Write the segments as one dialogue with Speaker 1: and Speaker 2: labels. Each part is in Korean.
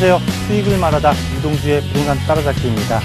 Speaker 1: 안녕하세요. 수익을 말하다 이동주의 부동산 따라잡기입니다.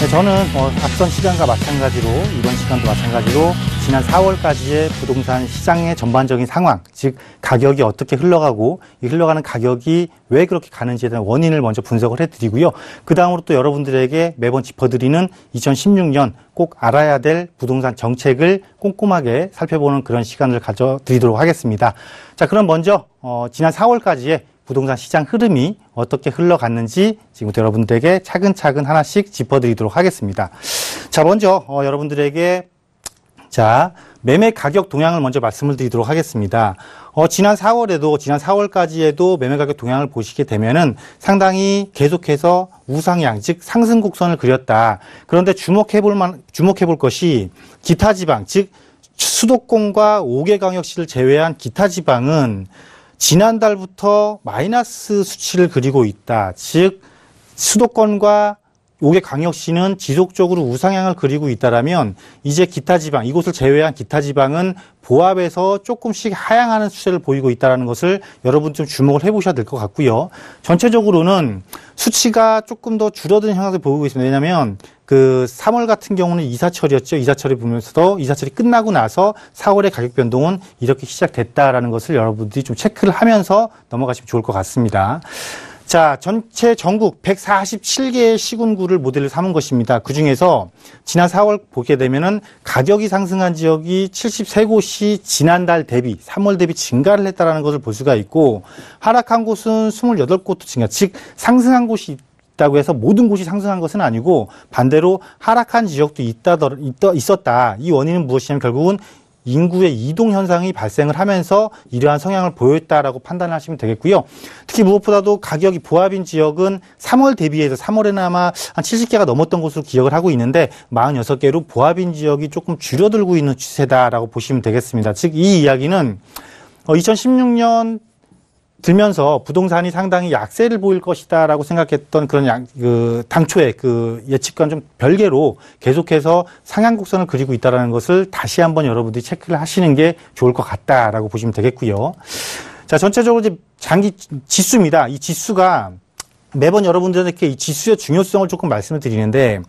Speaker 1: 네, 저는 어, 앞선 시간과 마찬가지로 이번 시간도 마찬가지로 지난 4월까지의 부동산 시장의 전반적인 상황, 즉 가격이 어떻게 흘러가고 이 흘러가는 가격이 왜 그렇게 가는지에 대한 원인을 먼저 분석을 해드리고요. 그 다음으로 또 여러분들에게 매번 짚어드리는 2016년 꼭 알아야 될 부동산 정책을 꼼꼼하게 살펴보는 그런 시간을 가져드리도록 하겠습니다. 자, 그럼 먼저 어, 지난 4월까지의 부동산 시장 흐름이 어떻게 흘러갔는지 지금 부터 여러분들에게 차근차근 하나씩 짚어드리도록 하겠습니다. 자, 먼저 어, 여러분들에게 자 매매 가격 동향을 먼저 말씀을 드리도록 하겠습니다. 어, 지난 4월에도 지난 4월까지에도 매매 가격 동향을 보시게 되면은 상당히 계속해서 우상향 즉 상승 곡선을 그렸다. 그런데 주목해 볼만 주목해 볼 것이 기타 지방 즉 수도권과 5개 광역시를 제외한 기타 지방은 지난달부터 마이너스 수치를 그리고 있다. 즉 수도권과 5개 광역시는 지속적으로 우상향을 그리고 있다라면 이제 기타 지방 이곳을 제외한 기타 지방은 보합에서 조금씩 하향하는 추세를 보이고 있다는 것을 여러분 좀 주목을 해보셔야 될 것 같고요. 전체적으로는 수치가 조금 더 줄어드는 형상을 보이고 있습니다. 왜냐하면 그 3월 같은 경우는 이사철이었죠. 이사철이 보면서도 이사철이 끝나고 나서 4월의 가격 변동은 이렇게 시작됐다라는 것을 여러분들이 좀 체크를 하면서 넘어가시면 좋을 것 같습니다. 자, 전체 전국 147개의 시군구를 모델로 삼은 것입니다. 그 중에서 지난 4월 보게 되면은 가격이 상승한 지역이 73곳이 지난달 대비 3월 대비 증가를 했다라는 것을 볼 수가 있고 하락한 곳은 28곳도 증가, 즉 상승한 곳이 있다고 해서 모든 곳이 상승한 것은 아니고 반대로 하락한 지역도 있다, 있다 있었다. 이 원인은 무엇이냐면 결국은 인구의 이동 현상이 발생을 하면서 이러한 성향을 보였다라고 판단하시면 되겠고요. 특히 무엇보다도 가격이 보합인 지역은 3월 대비해서 3월에는 아마 한 70개가 넘었던 것으로 기억을 하고 있는데 46개로 보합인 지역이 조금 줄어들고 있는 추세다라고 보시면 되겠습니다. 즉 이 이야기는 2016년 어, 들면서 부동산이 상당히 약세를 보일 것이다라고 생각했던 그런 양, 그 당초의 그 예측과 는좀 별개로 계속해서 상향 곡선을 그리고 있다라는 것을 다시 한번 여러분들이 체크를 하시는 게 좋을 것 같다라고 보시면 되겠고요. 자, 전체적으로 이제 장기 지수입니다. 이 지수가 매번 여러분들에게 이 지수의 중요성을 조금 말씀을 드리는데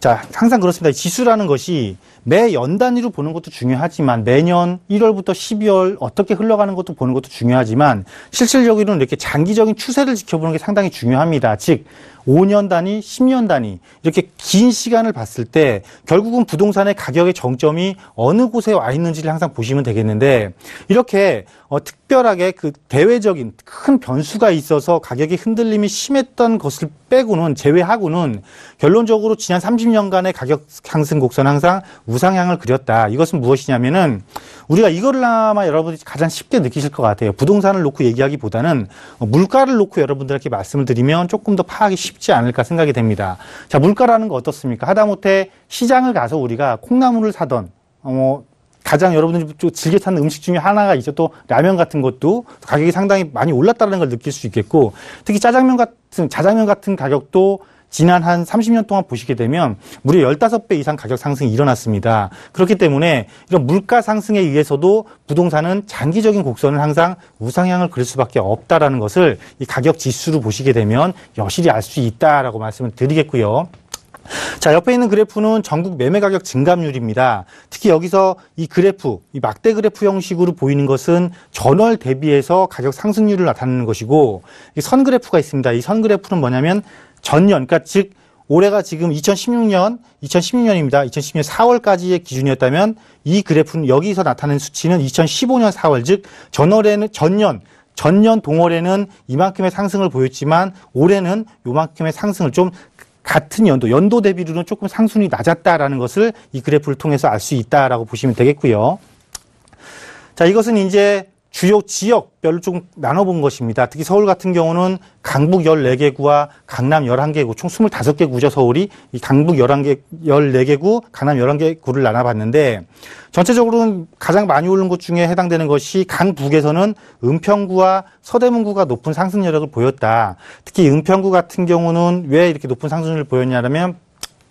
Speaker 1: 자, 항상 그렇습니다. 지수라는 것이 매연 단위로 보는 것도 중요하지만 매년 1월부터 12월 어떻게 흘러가는 것도 보는 것도 중요하지만 실질적으로는 이렇게 장기적인 추세를 지켜보는 게 상당히 중요합니다. 즉 5년 단위, 10년 단위 이렇게 긴 시간을 봤을 때 결국은 부동산의 가격의 정점이 어느 곳에 와 있는지를 항상 보시면 되겠는데 이렇게 어, 특별하게 그 대외적인 큰 변수가 있어서 가격의 흔들림이 심했던 것을 빼고는 제외하고는 결론적으로 지난 30년간의 가격 상승 곡선 항상 우상향을 그렸다. 이것은 무엇이냐면은 우리가 이걸 아마 여러분들이 가장 쉽게 느끼실 것 같아요. 부동산을 놓고 얘기하기보다는 물가를 놓고 여러분들에게 말씀을 드리면 조금 더 파악이 쉽지 않을까 생각이 됩니다. 자, 물가라는 거 어떻습니까? 하다못해 시장을 가서 우리가 콩나물을 사던 어, 뭐 가장 여러분들이 즐겨 찾는 음식 중에 하나가 있제또 라면 같은 것도 가격이 상당히 많이 올랐다는 걸 느낄 수 있겠고 특히 짜장면 같은 자장면 같은 가격도 지난 한 30년 동안 보시게 되면 무려 15배 이상 가격 상승이 일어났습니다. 그렇기 때문에 이런 물가 상승에 의해서도 부동산은 장기적인 곡선을 항상 우상향을 그릴 수밖에 없다라는 것을 이 가격 지수로 보시게 되면 여실히 알 수 있다라고 말씀을 드리겠고요. 자, 옆에 있는 그래프는 전국 매매 가격 증감률입니다. 특히 여기서 이 그래프, 이 막대 그래프 형식으로 보이는 것은 전월 대비해서 가격 상승률을 나타내는 것이고, 이선 그래프가 있습니다. 이 선 그래프는 뭐냐면 전년, 그러니까 즉 올해가 지금 2016년, 2016년입니다. 2016년 4월까지의 기준이었다면 이 그래프는 여기서 나타낸 수치는 2015년 4월, 즉 전월에는 전년 전년 동월에는 이만큼의 상승을 보였지만 올해는 이만큼의 상승을 좀 같은 연도, 연도 대비로는 조금 상순이 낮았다라는 것을 이 그래프를 통해서 알 수 있다라고 보시면 되겠고요. 자, 이것은 이제 주요 지역별로 좀 나눠본 것입니다. 특히 서울 같은 경우는 강북 14개 구와 강남 11개 구, 총 25개 구죠, 서울이. 이 강북 11개, 14개 구, 강남 11개 구를 나눠봤는데, 전체적으로는 가장 많이 오른 곳 중에 해당되는 것이 강북에서는 은평구와 서대문구가 높은 상승 여력을 보였다. 특히 은평구 같은 경우는 왜 이렇게 높은 상승률을 보였냐면,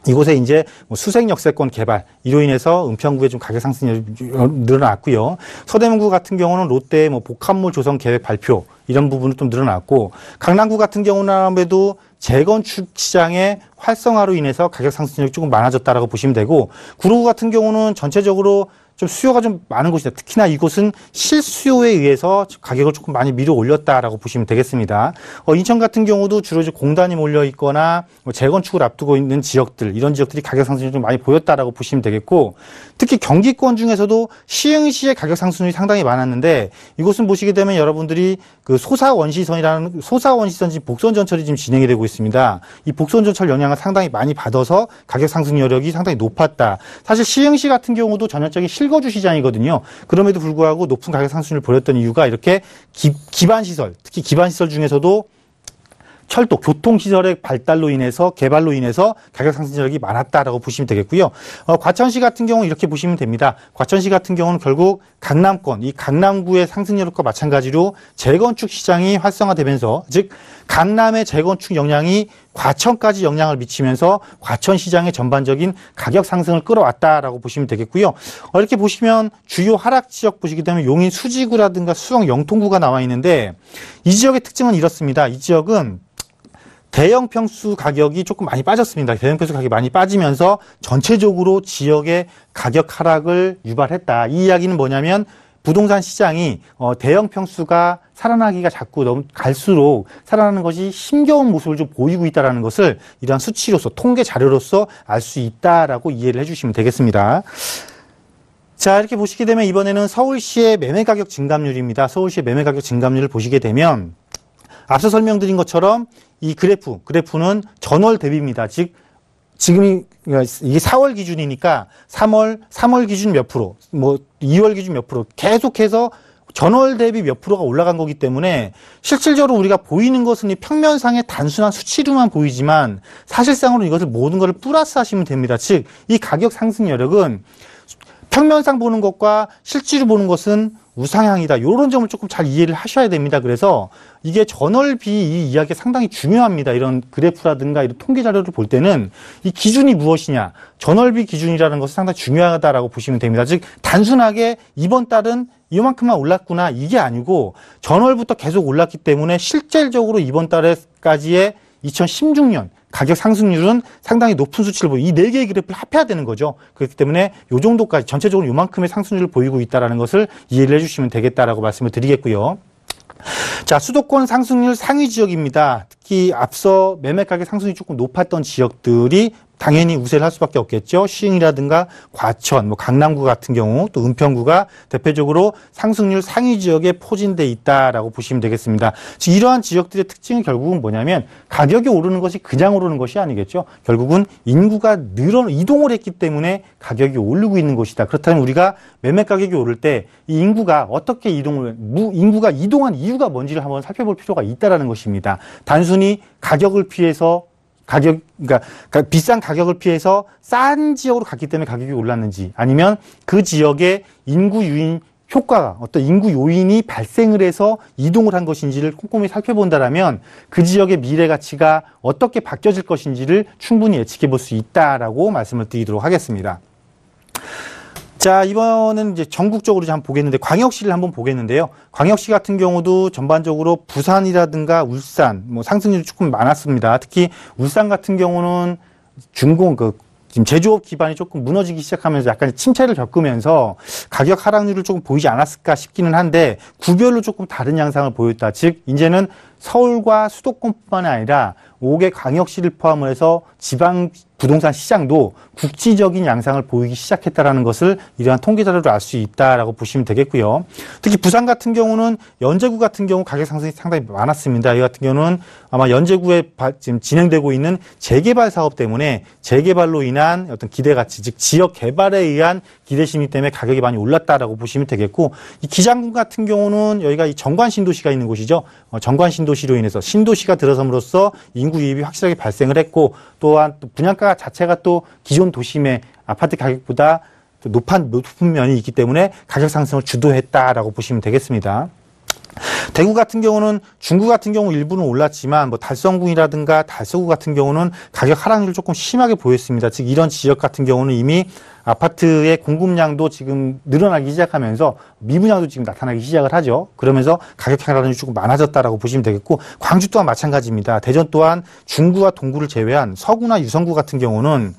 Speaker 1: 이곳에 이제 뭐 수색 역세권 개발 이로 인해서 은평구에좀 가격 상승이 어, 늘어났고요. 서대문구 같은 경우는 롯데의 뭐 복합몰 조성 계획 발표 이런 부분은 좀 늘어났고 강남구 같은 경우는 아무래도 재건축 시장의 활성화로 인해서 가격 상승률이 조금 많아졌다라고 보시면 되고 구로구 같은 경우는 전체적으로 좀 수요가 좀 많은 곳이다. 특히나 이곳은 실수요에 의해서 가격을 조금 많이 밀어 올렸다라고 보시면 되겠습니다. 어, 인천 같은 경우도 주로 이제 공단이 몰려 있거나 뭐 재건축을 앞두고 있는 지역들 이런 지역들이 가격 상승이 좀 많이 보였다라고 보시면 되겠고 특히 경기권 중에서도 시흥시의 가격 상승이 률 상당히 많았는데 이곳은 보시게 되면 여러분들이 그 소사원시선이라는 소사원시선지 복선전철이 지금 진행이 되고 있습니다. 이 복선전철 영향을 상당히 많이 받아서 가격 상승 여력이 상당히 높았다. 사실 시흥시 같은 경우도 전형적인 실거주 시장이거든요. 그럼에도 불구하고 높은 가격 상승을 률 보였던 이유가 이렇게 기, 기반 시설, 특히 기반 시설 중에서도 철도 교통 시설의 발달로 인해서 개발로 인해서 가격 상승 세력이 많았다라고 보시면 되겠고요. 어, 과천시 같은 경우는 이렇게 보시면 됩니다. 과천시 같은 경우는 결국 강남권 이 강남구의 상승 여력과 마찬가지로 재건축 시장이 활성화되면서 즉 강남의 재건축 영향이 과천까지 영향을 미치면서 과천 시장의 전반적인 가격 상승을 끌어왔다라고 보시면 되겠고요. 어, 이렇게 보시면 주요 하락 지역 보시게 되면 용인 수지구라든가 수영 영통구가 나와 있는데 이 지역의 특징은 이렇습니다. 이 지역은 대형 평수 가격이 조금 많이 빠졌습니다. 대형 평수 가격이 많이 빠지면서 전체적으로 지역의 가격 하락을 유발했다. 이 이야기는 뭐냐면 부동산 시장이 어, 대형 평수가 살아나기가 자꾸 너무 갈수록 살아나는 것이 힘겨운 모습을 좀 보이고 있다는 것을 이러한 수치로서 통계 자료로서 알 수 있다라고 이해를 해주시면 되겠습니다. 자 이렇게 보시게 되면 이번에는 서울시의 매매가격 증감률입니다. 서울시의 매매가격 증감률을 보시게 되면 앞서 설명드린 것처럼 이 그래프, 그래프는 전월 대비입니다. 즉 지금이 그러니까 이게 4월 기준이니까 3월 3월 기준 몇 프로, 뭐 2월 기준 몇 프로 계속해서 전월 대비 몇 프로가 올라간 거기 때문에 실질적으로 우리가 보이는 것은 이 평면상의 단순한 수치로만 보이지만 사실상으로 이것을 모든 것을 플러스 하시면 됩니다. 즉 이 가격 상승 여력은 평면상 보는 것과 실제로 보는 것은 우상향이다. 이런 점을 조금 잘 이해를 하셔야 됩니다. 그래서 이게 전월비 이 이야기 상당히 중요합니다. 이런 그래프라든가 이런 통계 자료를 볼 때는 이 기준이 무엇이냐, 전월비 기준이라는 것은 상당히 중요하다라고 보시면 됩니다. 즉 단순하게 이번 달은 이만큼만 올랐구나 이게 아니고 전월부터 계속 올랐기 때문에 실질적으로 이번 달에까지의 2016년 가격 상승률은 상당히 높은 수치를 보이 네 개의 그래프를 합해야 되는 거죠. 그렇기 때문에 요 정도까지 전체적으로 요만큼의 상승률을 보이고 있다는 것을 이해를 해주시면 되겠다라고 말씀을 드리겠고요. 자, 수도권 상승률 상위 지역입니다. 특히 앞서 매매 가격 상승이 조금 높았던 지역들이 당연히 우세를 할 수밖에 없겠죠. 시흥이라든가 과천, 뭐 강남구 같은 경우 또 은평구가 대표적으로 상승률 상위 지역에 포진돼 있다라고 보시면 되겠습니다. 이러한 지역들의 특징은 결국은 뭐냐면 가격이 오르는 것이 그냥 오르는 것이 아니겠죠. 결국은 인구가 늘어 이동을 했기 때문에 가격이 오르고 있는 것이다. 그렇다면 우리가 매매 가격이 오를 때 이 인구가 어떻게 이동을 인구가 이동한 이유가 뭔지를 한번 살펴볼 필요가 있다라는 것입니다. 단순히 가격을 피해서 가격, 그러니까 비싼 가격을 피해서 싼 지역으로 갔기 때문에 가격이 올랐는지 아니면 그 지역의 인구 유인 효과가 어떤 인구 요인이 발생을 해서 이동을 한 것인지를 꼼꼼히 살펴본다라면 그 지역의 미래 가치가 어떻게 바뀌어질 것인지를 충분히 예측해 볼 수 있다라고 말씀을 드리도록 하겠습니다. 자, 이번은 이제 전국적으로 한번 보겠는데 광역시를 한번 보겠는데요. 광역시 같은 경우도 전반적으로 부산이라든가 울산 뭐 상승률이 조금 많았습니다. 특히 울산 같은 경우는 중공 그 지금 제조업 기반이 조금 무너지기 시작하면서 약간 침체를 겪으면서 가격 하락률을 조금 보이지 않았을까 싶기는 한데 구별로 조금 다른 양상을 보였다. 즉 이제는 서울과 수도권뿐만 아니라 5개 광역시를 포함해서 지방 부동산 시장도 국지적인 양상을 보이기 시작했다라는 것을 이러한 통계 자료로 알수 있다라고 보시면 되겠고요. 특히 부산 같은 경우는 연제구 같은 경우 가격 상승이 상당히 많았습니다. 이 같은 경우는 아마 연제구에 지금 진행되고 있는 재개발 사업 때문에 재개발로 인한 어떤 기대 가치, 즉 지역 개발에 의한 기대 심리 때문에 가격이 많이 올랐다라고 보시면 되겠고 이 기장군 같은 경우는 여기가 이 정관 신도시가 있는 곳이죠. 어, 정관 신도시로 인해서 신도시가 들어섬으로써 인구 유입이 확실하게 발생을 했고 또한 또 분양가가 자체가 또 기존 도심의 아파트 가격보다 높은, 높은 면이 있기 때문에 가격 상승을 주도했다라고 보시면 되겠습니다. 대구 같은 경우는 중구 같은 경우 일부는 올랐지만 뭐 달성군이라든가 달서구 같은 경우는 가격 하락률 조금 심하게 보였습니다. 즉 이런 지역 같은 경우는 이미 아파트의 공급량도 지금 늘어나기 시작하면서 미분양도 지금 나타나기 시작을 하죠. 그러면서 가격 하락이 조금 많아졌다라고 보시면 되겠고 광주 또한 마찬가지입니다. 대전 또한 중구와 동구를 제외한 서구나 유성구 같은 경우는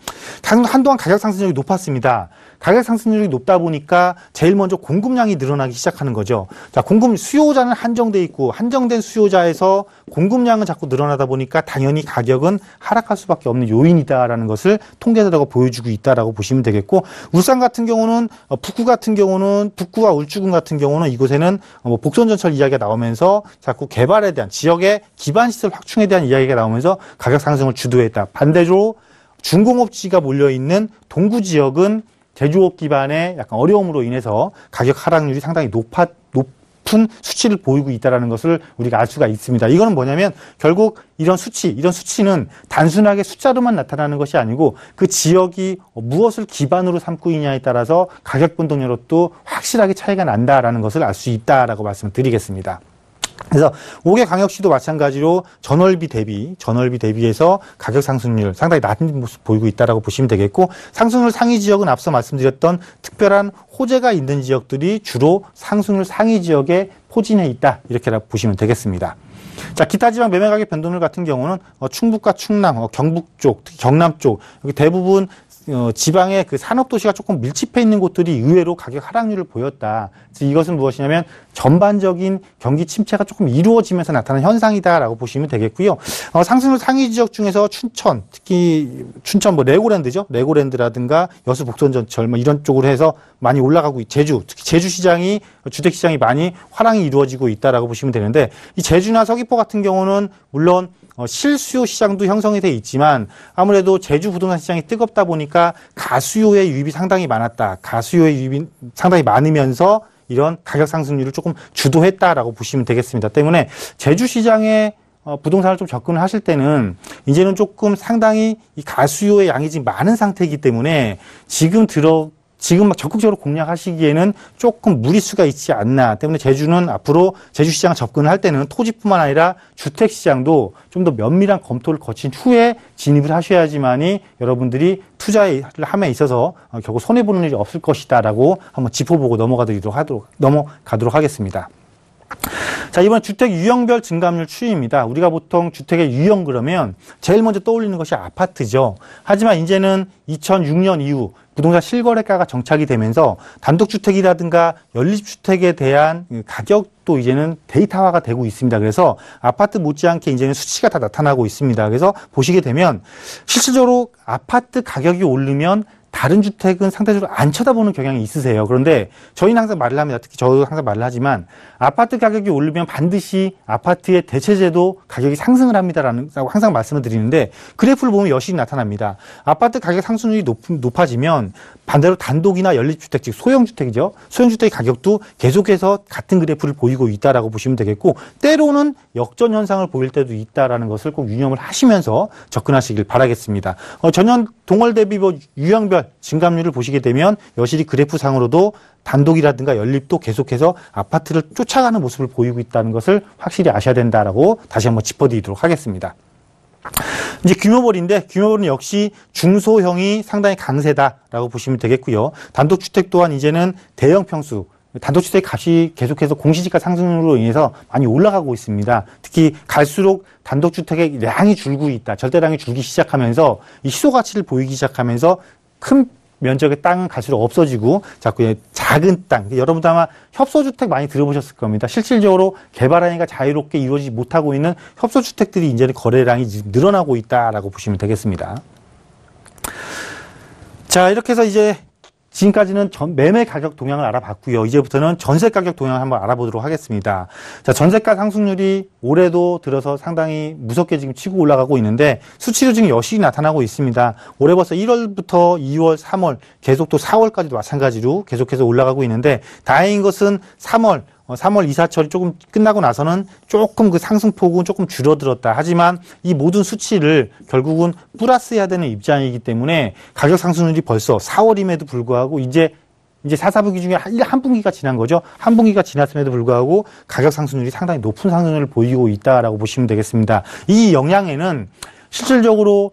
Speaker 1: 한동안 가격 상승률이 높았습니다. 가격 상승률이 높다 보니까 제일 먼저 공급량이 늘어나기 시작하는 거죠. 자, 공급 수요자는 한정돼 있고 한정된 수요자에서 공급량은 자꾸 늘어나다 보니까 당연히 가격은 하락할 수밖에 없는 요인이다라는 것을 통계자료가 보여주고 있다라고 보시면 되겠고 있고 울산 같은 경우는 어, 북구 같은 경우는 북구와 울주군 같은 경우는 이곳에는 어, 뭐 복선전철 이야기가 나오면서 자꾸 개발에 대한 지역의 기반 시설 확충에 대한 이야기가 나오면서 가격 상승을 주도했다. 반대로 중공업지가 몰려 있는 동구 지역은 제조업 기반의 약간 어려움으로 인해서 가격 하락률이 상당히 높았 높은 수치를 보이고 있다는 것을 우리가 알 수가 있습니다. 이거는 뭐냐면 결국 이런 수치, 이런 수치는 단순하게 숫자로만 나타나는 것이 아니고 그 지역이 무엇을 기반으로 삼고 있냐에 따라서 가격 변동률도 확실하게 차이가 난다라는 것을 알 수 있다라고 말씀드리겠습니다. 그래서 5개 강역시도 마찬가지로 전월비 대비 전월비 대비해서 가격 상승률 상당히 낮은 모습 보이고 있다라고 보시면 되겠고 상승률 상위 지역은 앞서 말씀드렸던 특별한 호재가 있는 지역들이 주로 상승률 상위 지역에 포진해 있다 이렇게 보시면 되겠습니다. 자 기타 지방 매매 가격 변동률 같은 경우는 어, 충북과 충남, 어, 경북 쪽, 특히 경남 쪽 여기 대부분 어, 지방의 그 산업 도시가 조금 밀집해 있는 곳들이 의외로 가격 하락률을 보였다. 즉 이것은 무엇이냐면 전반적인 경기 침체가 조금 이루어지면서 나타난 현상이다라고 보시면 되겠고요. 어, 상승률 상위 지역 중에서 춘천, 특히 춘천 뭐 레고랜드죠, 레고랜드라든가 여수 복선 전철 뭐 이런 쪽으로 해서 많이 올라가고 제주, 특히 제주 시장이 주택 시장이 많이 화랑이 이루어지고 있다라고 보시면 되는데 이 제주나 서귀포 같은 경우는 물론 어, 실수요 시장도 형성이 돼 있지만 아무래도 제주 부동산 시장이 뜨겁다 보니까 가수요의 유입이 상당히 많았다. 가수요의 유입이 상당히 많으면서 이런 가격 상승률을 조금 주도했다라고 보시면 되겠습니다. 때문에 제주 시장에 어, 부동산을 좀 접근을 하실 때는 이제는 조금 상당히 이 가수요의 양이 지금 많은 상태이기 때문에 지금 들어 지금 막 적극적으로 공략하시기에는 조금 무리수가 있지 않나 때문에 제주는 앞으로 제주시장 접근을 할 때는 토지뿐만 아니라 주택시장도 좀 더 면밀한 검토를 거친 후에 진입을 하셔야지만이 여러분들이 투자를 함에 있어서 어, 결국 손해보는 일이 없을 것이다 라고 한번 짚어보고 넘어가도록 하도록, 넘어가도록 하겠습니다. 자, 이번 주택 유형별 증감률 추이입니다. 우리가 보통 주택의 유형 그러면 제일 먼저 떠올리는 것이 아파트죠. 하지만 이제는 2006년 이후 부동산 실거래가가 정착이 되면서 단독주택이라든가 연립주택에 대한 가격도 이제는 데이터화가 되고 있습니다. 그래서 아파트 못지않게 이제는 수치가 다 나타나고 있습니다. 그래서 보시게 되면 실질적으로 아파트 가격이 오르면 다른 주택은 상대적으로 안 쳐다보는 경향이 있으세요. 그런데 저희는 항상 말을 합니다. 특히 저도 항상 말을 하지만 아파트 가격이 오르면 반드시 아파트의 대체제도 가격이 상승을 합니다라는 항상 말씀을 드리는데 그래프를 보면 여실히 나타납니다. 아파트 가격 상승률이 높, 아지면 반대로 단독이나 연립주택 즉 소형주택이죠. 소형주택 가격도 계속해서 같은 그래프를 보이고 있다라고 보시면 되겠고 때로는 역전 현상을 보일 때도 있다라는 것을 꼭 유념을 하시면서 접근하시길 바라겠습니다. 어, 전년 동월 대비 뭐 유형별 증감률을 보시게 되면 여실히 그래프상으로도 단독이라든가 연립도 계속해서 아파트를 쫓아가는 모습을 보이고 있다는 것을 확실히 아셔야 된다라고 다시 한번 짚어드리도록 하겠습니다. 이제 규모벌인데 규모벌은 역시 중소형이 상당히 강세다라고 보시면 되겠고요. 단독주택 또한 이제는 대형 평수 단독주택 값이 계속해서 공시지가 상승으로 인해서 많이 올라가고 있습니다. 특히 갈수록 단독주택의 량이 줄고 있다. 절대량이 줄기 시작하면서 이 희소가치를 보이기 시작하면서 큰 면적의 땅은 갈수록 없어지고 자꾸 작은 땅. 여러분도 아마 협소주택 많이 들어보셨을 겁니다. 실질적으로 개발하니까 자유롭게 이루어지지 못하고 있는 협소주택들이 이제는 거래량이 늘어나고 있다라고 보시면 되겠습니다. 자, 이렇게 해서 이제 지금까지는 전 매매 가격 동향을 알아봤고요. 이제부터는 전세 가격 동향을 한번 알아보도록 하겠습니다. 자, 전세가 상승률이 올해도 들어서 상당히 무섭게 지금 치고 올라가고 있는데 수치로 지금 여실히 나타나고 있습니다. 올해 벌써 1월부터 2월, 3월 계속 또 4월까지도 마찬가지로 계속해서 올라가고 있는데 다행인 것은 3월 3월 어, 이사철이 조금 끝나고 나서는 조금 그 상승폭은 조금 줄어들었다. 하지만 이 모든 수치를 결국은 플러스해야 되는 입장이기 때문에 가격 상승률이 벌써 4월임에도 불구하고 이제 이제 사사분기 중에 한, 한 분기가 지난 거죠. 한 분기가 지났음에도 불구하고 가격 상승률이 상당히 높은 상승률을 보이고 있다라고 보시면 되겠습니다. 이 영향에는 실질적으로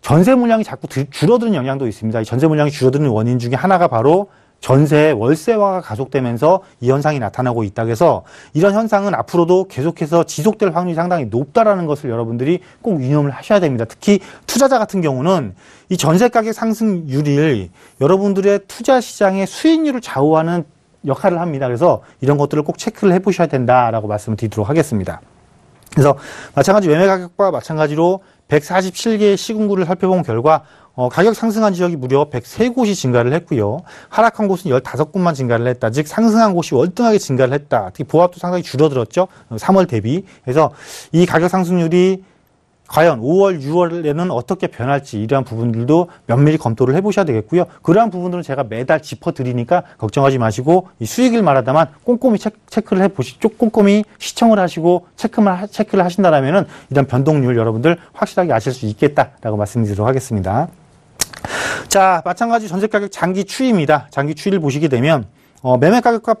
Speaker 1: 전세 물량이 자꾸 줄어드는 영향도 있습니다. 전세 물량이 줄어드는 원인 중에 하나가 바로 전세 월세화가 가속되면서 이 현상이 나타나고 있다 그래서 이런 현상은 앞으로도 계속해서 지속될 확률이 상당히 높다라는 것을 여러분들이 꼭 유념을 하셔야 됩니다. 특히 투자자 같은 경우는 이 전세 가격 상승률이 여러분들의 투자 시장의 수익률을 좌우하는 역할을 합니다. 그래서 이런 것들을 꼭 체크를 해 보셔야 된다라고 말씀을 드리도록 하겠습니다. 그래서 마찬가지 외매 가격과 마찬가지로 147개의 시군구를 살펴본 결과 어, 가격 상승한 지역이 무려 103곳이 증가를 했고요. 하락한 곳은 15곳만 증가를 했다. 즉 상승한 곳이 월등하게 증가를 했다. 특히 보합도 상당히 줄어들었죠. 3월 대비. 그래서 이 가격 상승률이 과연 5월, 6월에는 어떻게 변할지 이러한 부분들도 면밀히 검토를 해보셔야 되겠고요. 그러한 부분들은 제가 매달 짚어드리니까 걱정하지 마시고 이 수익을 말하다만 꼼꼼히 체크를 해보시, 쪽 꼼꼼히 시청을 하시고 체크만 체크를 하신다면은 이런 변동률 여러분들 확실하게 아실 수 있겠다라고 말씀드리도록 하겠습니다. 자, 마찬가지 전세 가격 장기 추이입니다. 장기 추이를 보시게 되면 어, 매매 가격과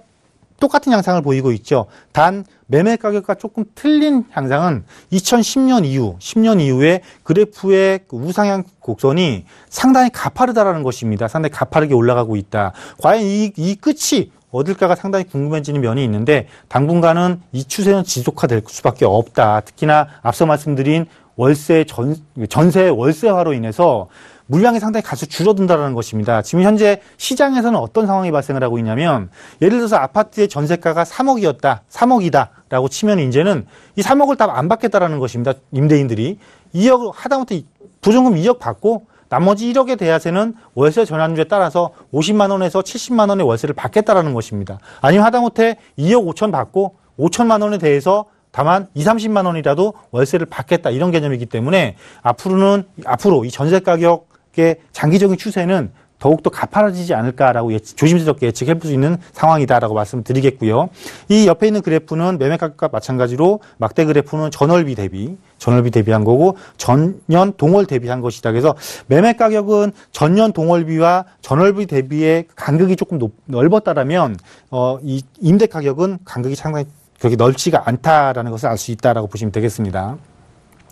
Speaker 1: 똑같은 양상을 보이고 있죠. 단 매매 가격과 조금 틀린 향상은 2010년 이후, 10년 이후에 그래프의 그 우상향 곡선이 상당히 가파르다라는 것입니다. 상당히 가파르게 올라가고 있다. 과연 이, 이 끝이 어딜까가 상당히 궁금해지는 면이 있는데 당분간은 이 추세는 지속화될 수밖에 없다. 특히나 앞서 말씀드린 월세 전, 전세 월세화로 인해서 물량이 상당히 가수 줄어든다는 것입니다. 지금 현재 시장에서는 어떤 상황이 발생을 하고 있냐면 예를 들어서 아파트의 전세가가 3억이었다. 3억이다. 라고 치면 이제는 이 3억을 다 안 받겠다라는 것입니다. 임대인들이. 2억, 하다못해 부정금 2억 받고 나머지 1억에 대하세는 월세 전환율에 따라서 50만 원에서 70만 원의 월세를 받겠다라는 것입니다. 아니면 하다못해 2억 5천 받고 5천만 원에 대해서 다만 2, 30만 원이라도 월세를 받겠다 이런 개념이기 때문에 앞으로는 앞으로 이 전세 가격의 장기적인 추세는 더욱더 가파라지지 않을까라고 예측, 조심스럽게 예측해 볼수 있는 상황이다라고 말씀드리겠고요. 이 옆에 있는 그래프는 매매가격과 마찬가지로 막대 그래프는 전월비 대비 전월비 대비한 거고 전년 동월 대비한 것이다. 그래서 매매 가격은 전년 동월비와 전월비 대비의 간격이 조금 높, 넓었다라면 어, 이 임대 가격은 간격이 상당히 그렇게 넓지가 않다라는 것을 알 수 있다라고 보시면 되겠습니다.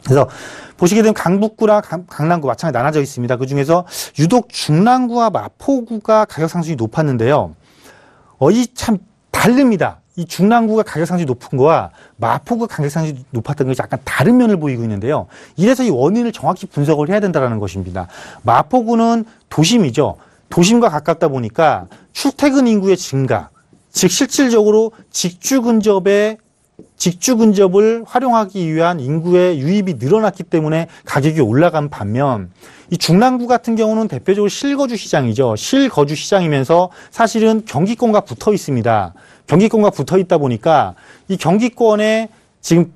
Speaker 1: 그래서 보시게 되면 강북구랑 강남구 마찬가지 나눠져 있습니다. 그 중에서 유독 중랑구와 마포구가 가격 상승이 높았는데요. 어, 이참 다릅니다. 이 중랑구가 가격 상승이 높은 거와 마포구 가격 상승이 높았던 것이 약간 다른 면을 보이고 있는데요. 이래서 이 원인을 정확히 분석을 해야 된다는 것입니다. 마포구는 도심이죠. 도심과 가깝다 보니까 출퇴근 인구의 증가, 즉 실질적으로 직주 근접의 직주 근접을 활용하기 위한 인구의 유입이 늘어났기 때문에 가격이 올라간 반면 이 중랑구 같은 경우는 대표적으로 실거주 시장이죠. 실거주 시장이면서 사실은 경기권과 붙어 있습니다. 경기권과 붙어 있다 보니까 이 경기권에 지금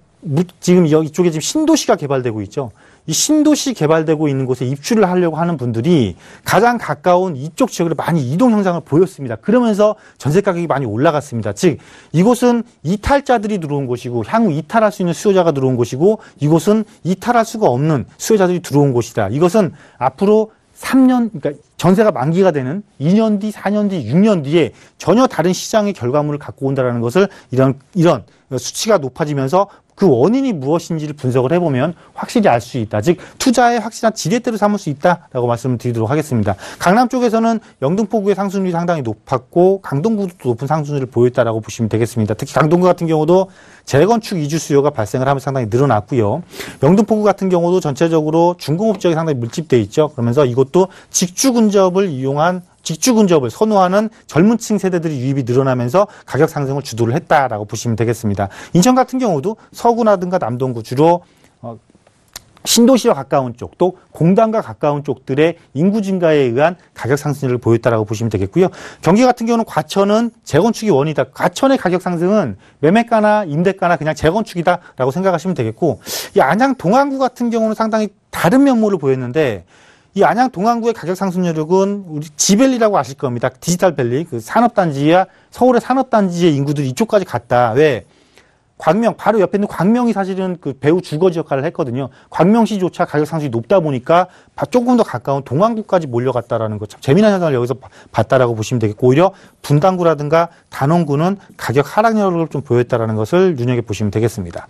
Speaker 1: 지금 여 쪽에 지금 신도시가 개발되고 있죠. 이 신도시 개발되고 있는 곳에 입주를 하려고 하는 분들이 가장 가까운 이쪽 지역으로 많이 이동 현상을 보였습니다. 그러면서 전세 가격이 많이 올라갔습니다. 즉 이곳은 이탈자들이 들어온 곳이고 향후 이탈할 수 있는 수요자가 들어온 곳이고 이곳은 이탈할 수가 없는 수요자들이 들어온 곳이다. 이것은 앞으로 3년, 그러니까 전세가 만기가 되는 2년 뒤, 4년 뒤, 6년 뒤에 전혀 다른 시장의 결과물을 갖고 온다라는 것을 이런, 이런 수치가 높아지면서 그 원인이 무엇인지를 분석을 해보면 확실히 알 수 있다. 즉 투자의 확실한 지렛대로 삼을 수 있다라고 말씀을 드리도록 하겠습니다. 강남 쪽에서는 영등포구의 상승률이 상당히 높았고 강동구도 높은 상승률을 보였다라고 보시면 되겠습니다. 특히 강동구 같은 경우도 재건축 이주 수요가 발생을 하면서 상당히 늘어났고요. 영등포구 같은 경우도 전체적으로 중공업 지역이 상당히 밀집돼 있죠. 그러면서 이것도 직주 근접을 이용한 직주 근접을 선호하는 젊은 층 세대들이 유입이 늘어나면서 가격 상승을 주도를 했다라고 보시면 되겠습니다. 인천 같은 경우도 서구나든가 남동구 주로 어, 신도시와 가까운 쪽, 또 공단과 가까운 쪽들의 인구 증가에 의한 가격 상승률을 보였다라고 보시면 되겠고요. 경기 같은 경우는 과천은 재건축이 원이다. 과천의 가격 상승은 매매가나 임대가나 그냥 재건축이다라고 생각하시면 되겠고, 이 안양 동안구 같은 경우는 상당히 다른 면모를 보였는데 이 안양 동안구의 가격 상승여력은 우리 지벨리라고 아실 겁니다. 디지털밸리 그 산업단지야 서울의 산업단지의 인구들이 이쪽까지 갔다. 왜? 광명 바로 옆에 있는 광명이 사실은 그 배우 주거지 역할을 했거든요. 광명시조차 가격 상승이 높다 보니까 조금 더 가까운 동안구까지 몰려갔다라는 거참 재미난 현상을 여기서 봤다라고 보시면 되겠고 오히려 분당구라든가 단원구는 가격 하락 여력을 좀 보였다라는 것을 눈여겨 보시면 되겠습니다.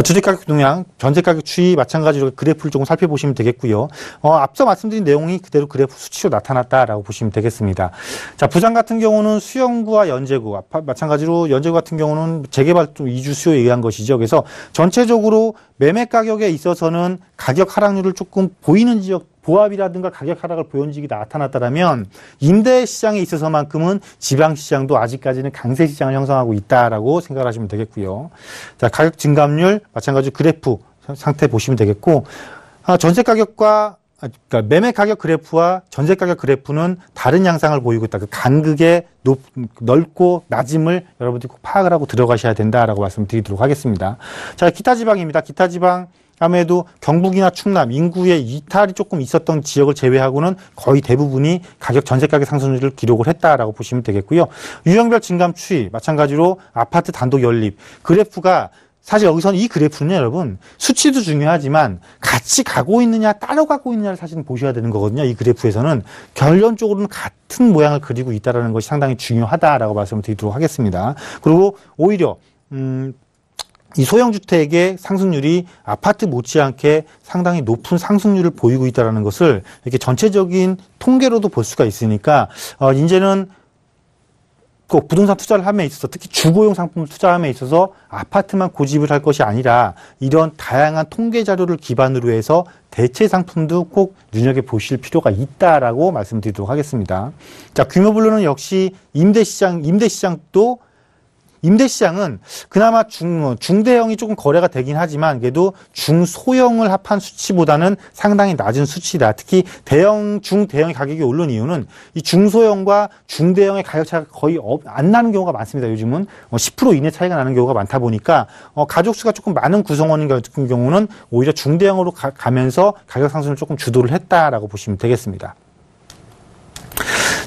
Speaker 1: 자, 주식 가격 동향, 전세 가격 추이 마찬가지로 그래프를 조금 살펴보시면 되겠고요. 어, 앞서 말씀드린 내용이 그대로 그래프 수치로 나타났다라고 보시면 되겠습니다. 자, 부산 같은 경우는 수영구와 연제구, 아파, 마찬가지로 연제구 같은 경우는 재개발 이주 수요에 의한 것이죠. 그래서 전체적으로 매매 가격에 있어서는 가격 하락률을 조금 보이는 지역 보합이라든가 가격 하락을 보인 지역 나타났다면 임대 시장에 있어서만큼은 지방 시장도 아직까지는 강세 시장을 형성하고 있다라고 생각하시면 되겠고요. 자, 가격 증감률 마찬가지로 그래프 상태 보시면 되겠고 아, 전세 가격과 아, 그러니까 매매 가격 그래프와 전세 가격 그래프는 다른 양상을 보이고 있다. 그 간극의 높, 넓고 낮음을 여러분들이 꼭 파악을 하고 들어가셔야 된다라고 말씀드리도록 하겠습니다. 자, 기타 지방입니다. 기타 지방. 아무래도 경북이나 충남 인구의 이탈이 조금 있었던 지역을 제외하고는 거의 대부분이 가격 전세 가격 상승률을 기록을 했다라고 보시면 되겠고요. 유형별 증감 추이 마찬가지로 아파트 단독 연립 그래프가 사실 여기서는 이 그래프는 여러분 수치도 중요하지만 같이 가고 있느냐 따로가고 있느냐를 사실은 보셔야 되는 거거든요. 이 그래프에서는 결론적으로는 같은 모양을 그리고 있다는 것이 상당히 중요하다라고 말씀을 드리도록 하겠습니다. 그리고 오히려 음, 이 소형주택의 상승률이 아파트 못지않게 상당히 높은 상승률을 보이고 있다는 것을 이렇게 전체적인 통계로도 볼 수가 있으니까 어, 이제는 그 부동산 투자를 함에 있어서 특히 주거용 상품을 투자함에 있어서 아파트만 고집을 할 것이 아니라 이런 다양한 통계 자료를 기반으로 해서 대체 상품도 꼭 눈여겨 보실 필요가 있다라고 말씀드리도록 하겠습니다. 자, 규모 별로는 역시 임대 시장 임대 시장도 임대시장은 그나마 중, 어, 중대형이 조금 거래가 되긴 하지만 그래도 중소형을 합한 수치보다는 상당히 낮은 수치다. 특히 대형, 중대형의 가격이 오른 이유는 이 중소형과 중대형의 가격 차가 거의 안 나는 경우가 많습니다. 요즘은 10% 뭐 이내 차이가 나는 경우가 많다 보니까 어, 가족수가 조금 많은 구성원 같은 경우는 오히려 중대형으로 가, 면서 가격 상승을 조금 주도를 했다라고 보시면 되겠습니다.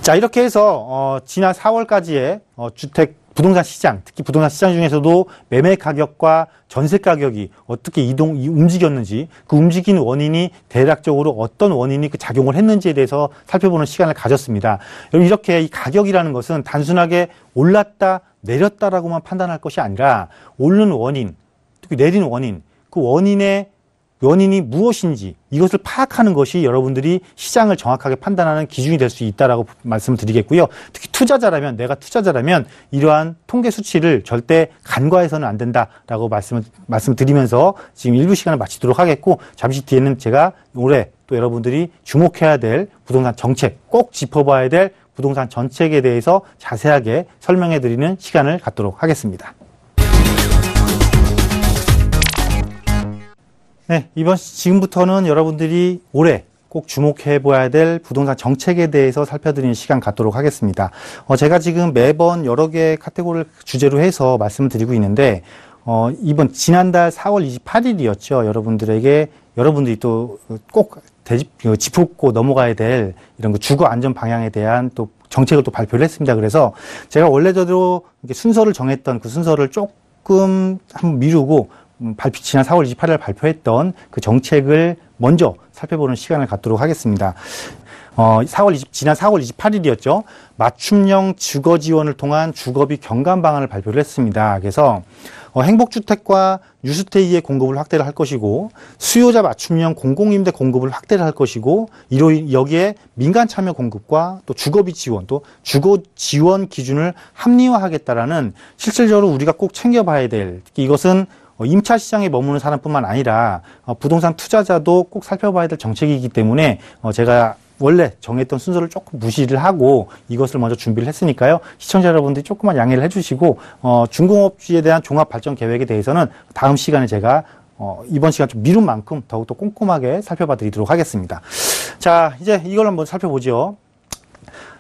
Speaker 1: 자, 이렇게 해서 어, 지난 4월까지의 주택 부동산 시장, 특히 부동산 시장 중에서도 매매 가격과 전세 가격이 어떻게 이동, 움직였는지 그 움직인 원인이 대략적으로 어떤 원인이 그 작용을 했는지에 대해서 살펴보는 시간을 가졌습니다. 여러분 이렇게 이 가격이라는 것은 단순하게 올랐다, 내렸다라고만 판단할 것이 아니라 오른 원인, 특히 내린 원인, 그 원인의 원인이 무엇인지 이것을 파악하는 것이 여러분들이 시장을 정확하게 판단하는 기준이 될 수 있다라고 말씀을 드리겠고요. 특히 투자자라면 내가 투자자라면 이러한 통계 수치를 절대 간과해서는 안 된다라고 말씀을 말씀드리면서 지금 일부 시간을 마치도록 하겠고 잠시 뒤에는 제가 올해 또 여러분들이 주목해야 될 부동산 정책 꼭 짚어봐야 될 부동산 정책에 대해서 자세하게 설명해 드리는 시간을 갖도록 하겠습니다. 네, 이번 지금부터는 여러분들이 올해 꼭 주목해 봐야 될 부동산 정책에 대해서 살펴드리는 시간 갖도록 하겠습니다. 어, 제가 지금 매번 여러 개의 카테고리를 주제로 해서 말씀을 드리고 있는데 어, 이번 지난달 4월 28일이었죠. 여러분들에게 여러분들이 또꼭 그 짚고 넘어가야 될 이런 그 주거 안전 방향에 대한 또 정책을 또 발표를 했습니다. 그래서 제가 원래대로 순서를 정했던 그 순서를 조금 한번 미루고 음, 발표, 지난 4월 28일 발표했던 그 정책을 먼저 살펴보는 시간을 갖도록 하겠습니다. 어, 4월 20, 지난 4월 28일이었죠. 맞춤형 주거 지원을 통한 주거비 경감 방안을 발표를 했습니다. 그래서 어, 행복주택과 유스테이의 공급을 확대를 할 것이고 수요자 맞춤형 공공임대 공급을 확대를 할 것이고 이로 여기에 민간 참여 공급과 또 주거비 지원 또 주거 지원 기준을 합리화하겠다라는 실질적으로 우리가 꼭 챙겨봐야 될 이것은 어, 임차 시장에 머무는 사람뿐만 아니라 어, 부동산 투자자도 꼭 살펴봐야 될 정책이기 때문에 어, 제가 원래 정했던 순서를 조금 무시를 하고 이것을 먼저 준비를 했으니까요. 시청자 여러분들이 조금만 양해를 해주시고 어, 중공업주에 대한 종합발전 계획에 대해서는 다음 시간에 제가 이번 시간 좀 미룬 만큼 더욱더 꼼꼼하게 살펴봐 드리도록 하겠습니다. 자, 이제 이걸 한번 살펴보죠.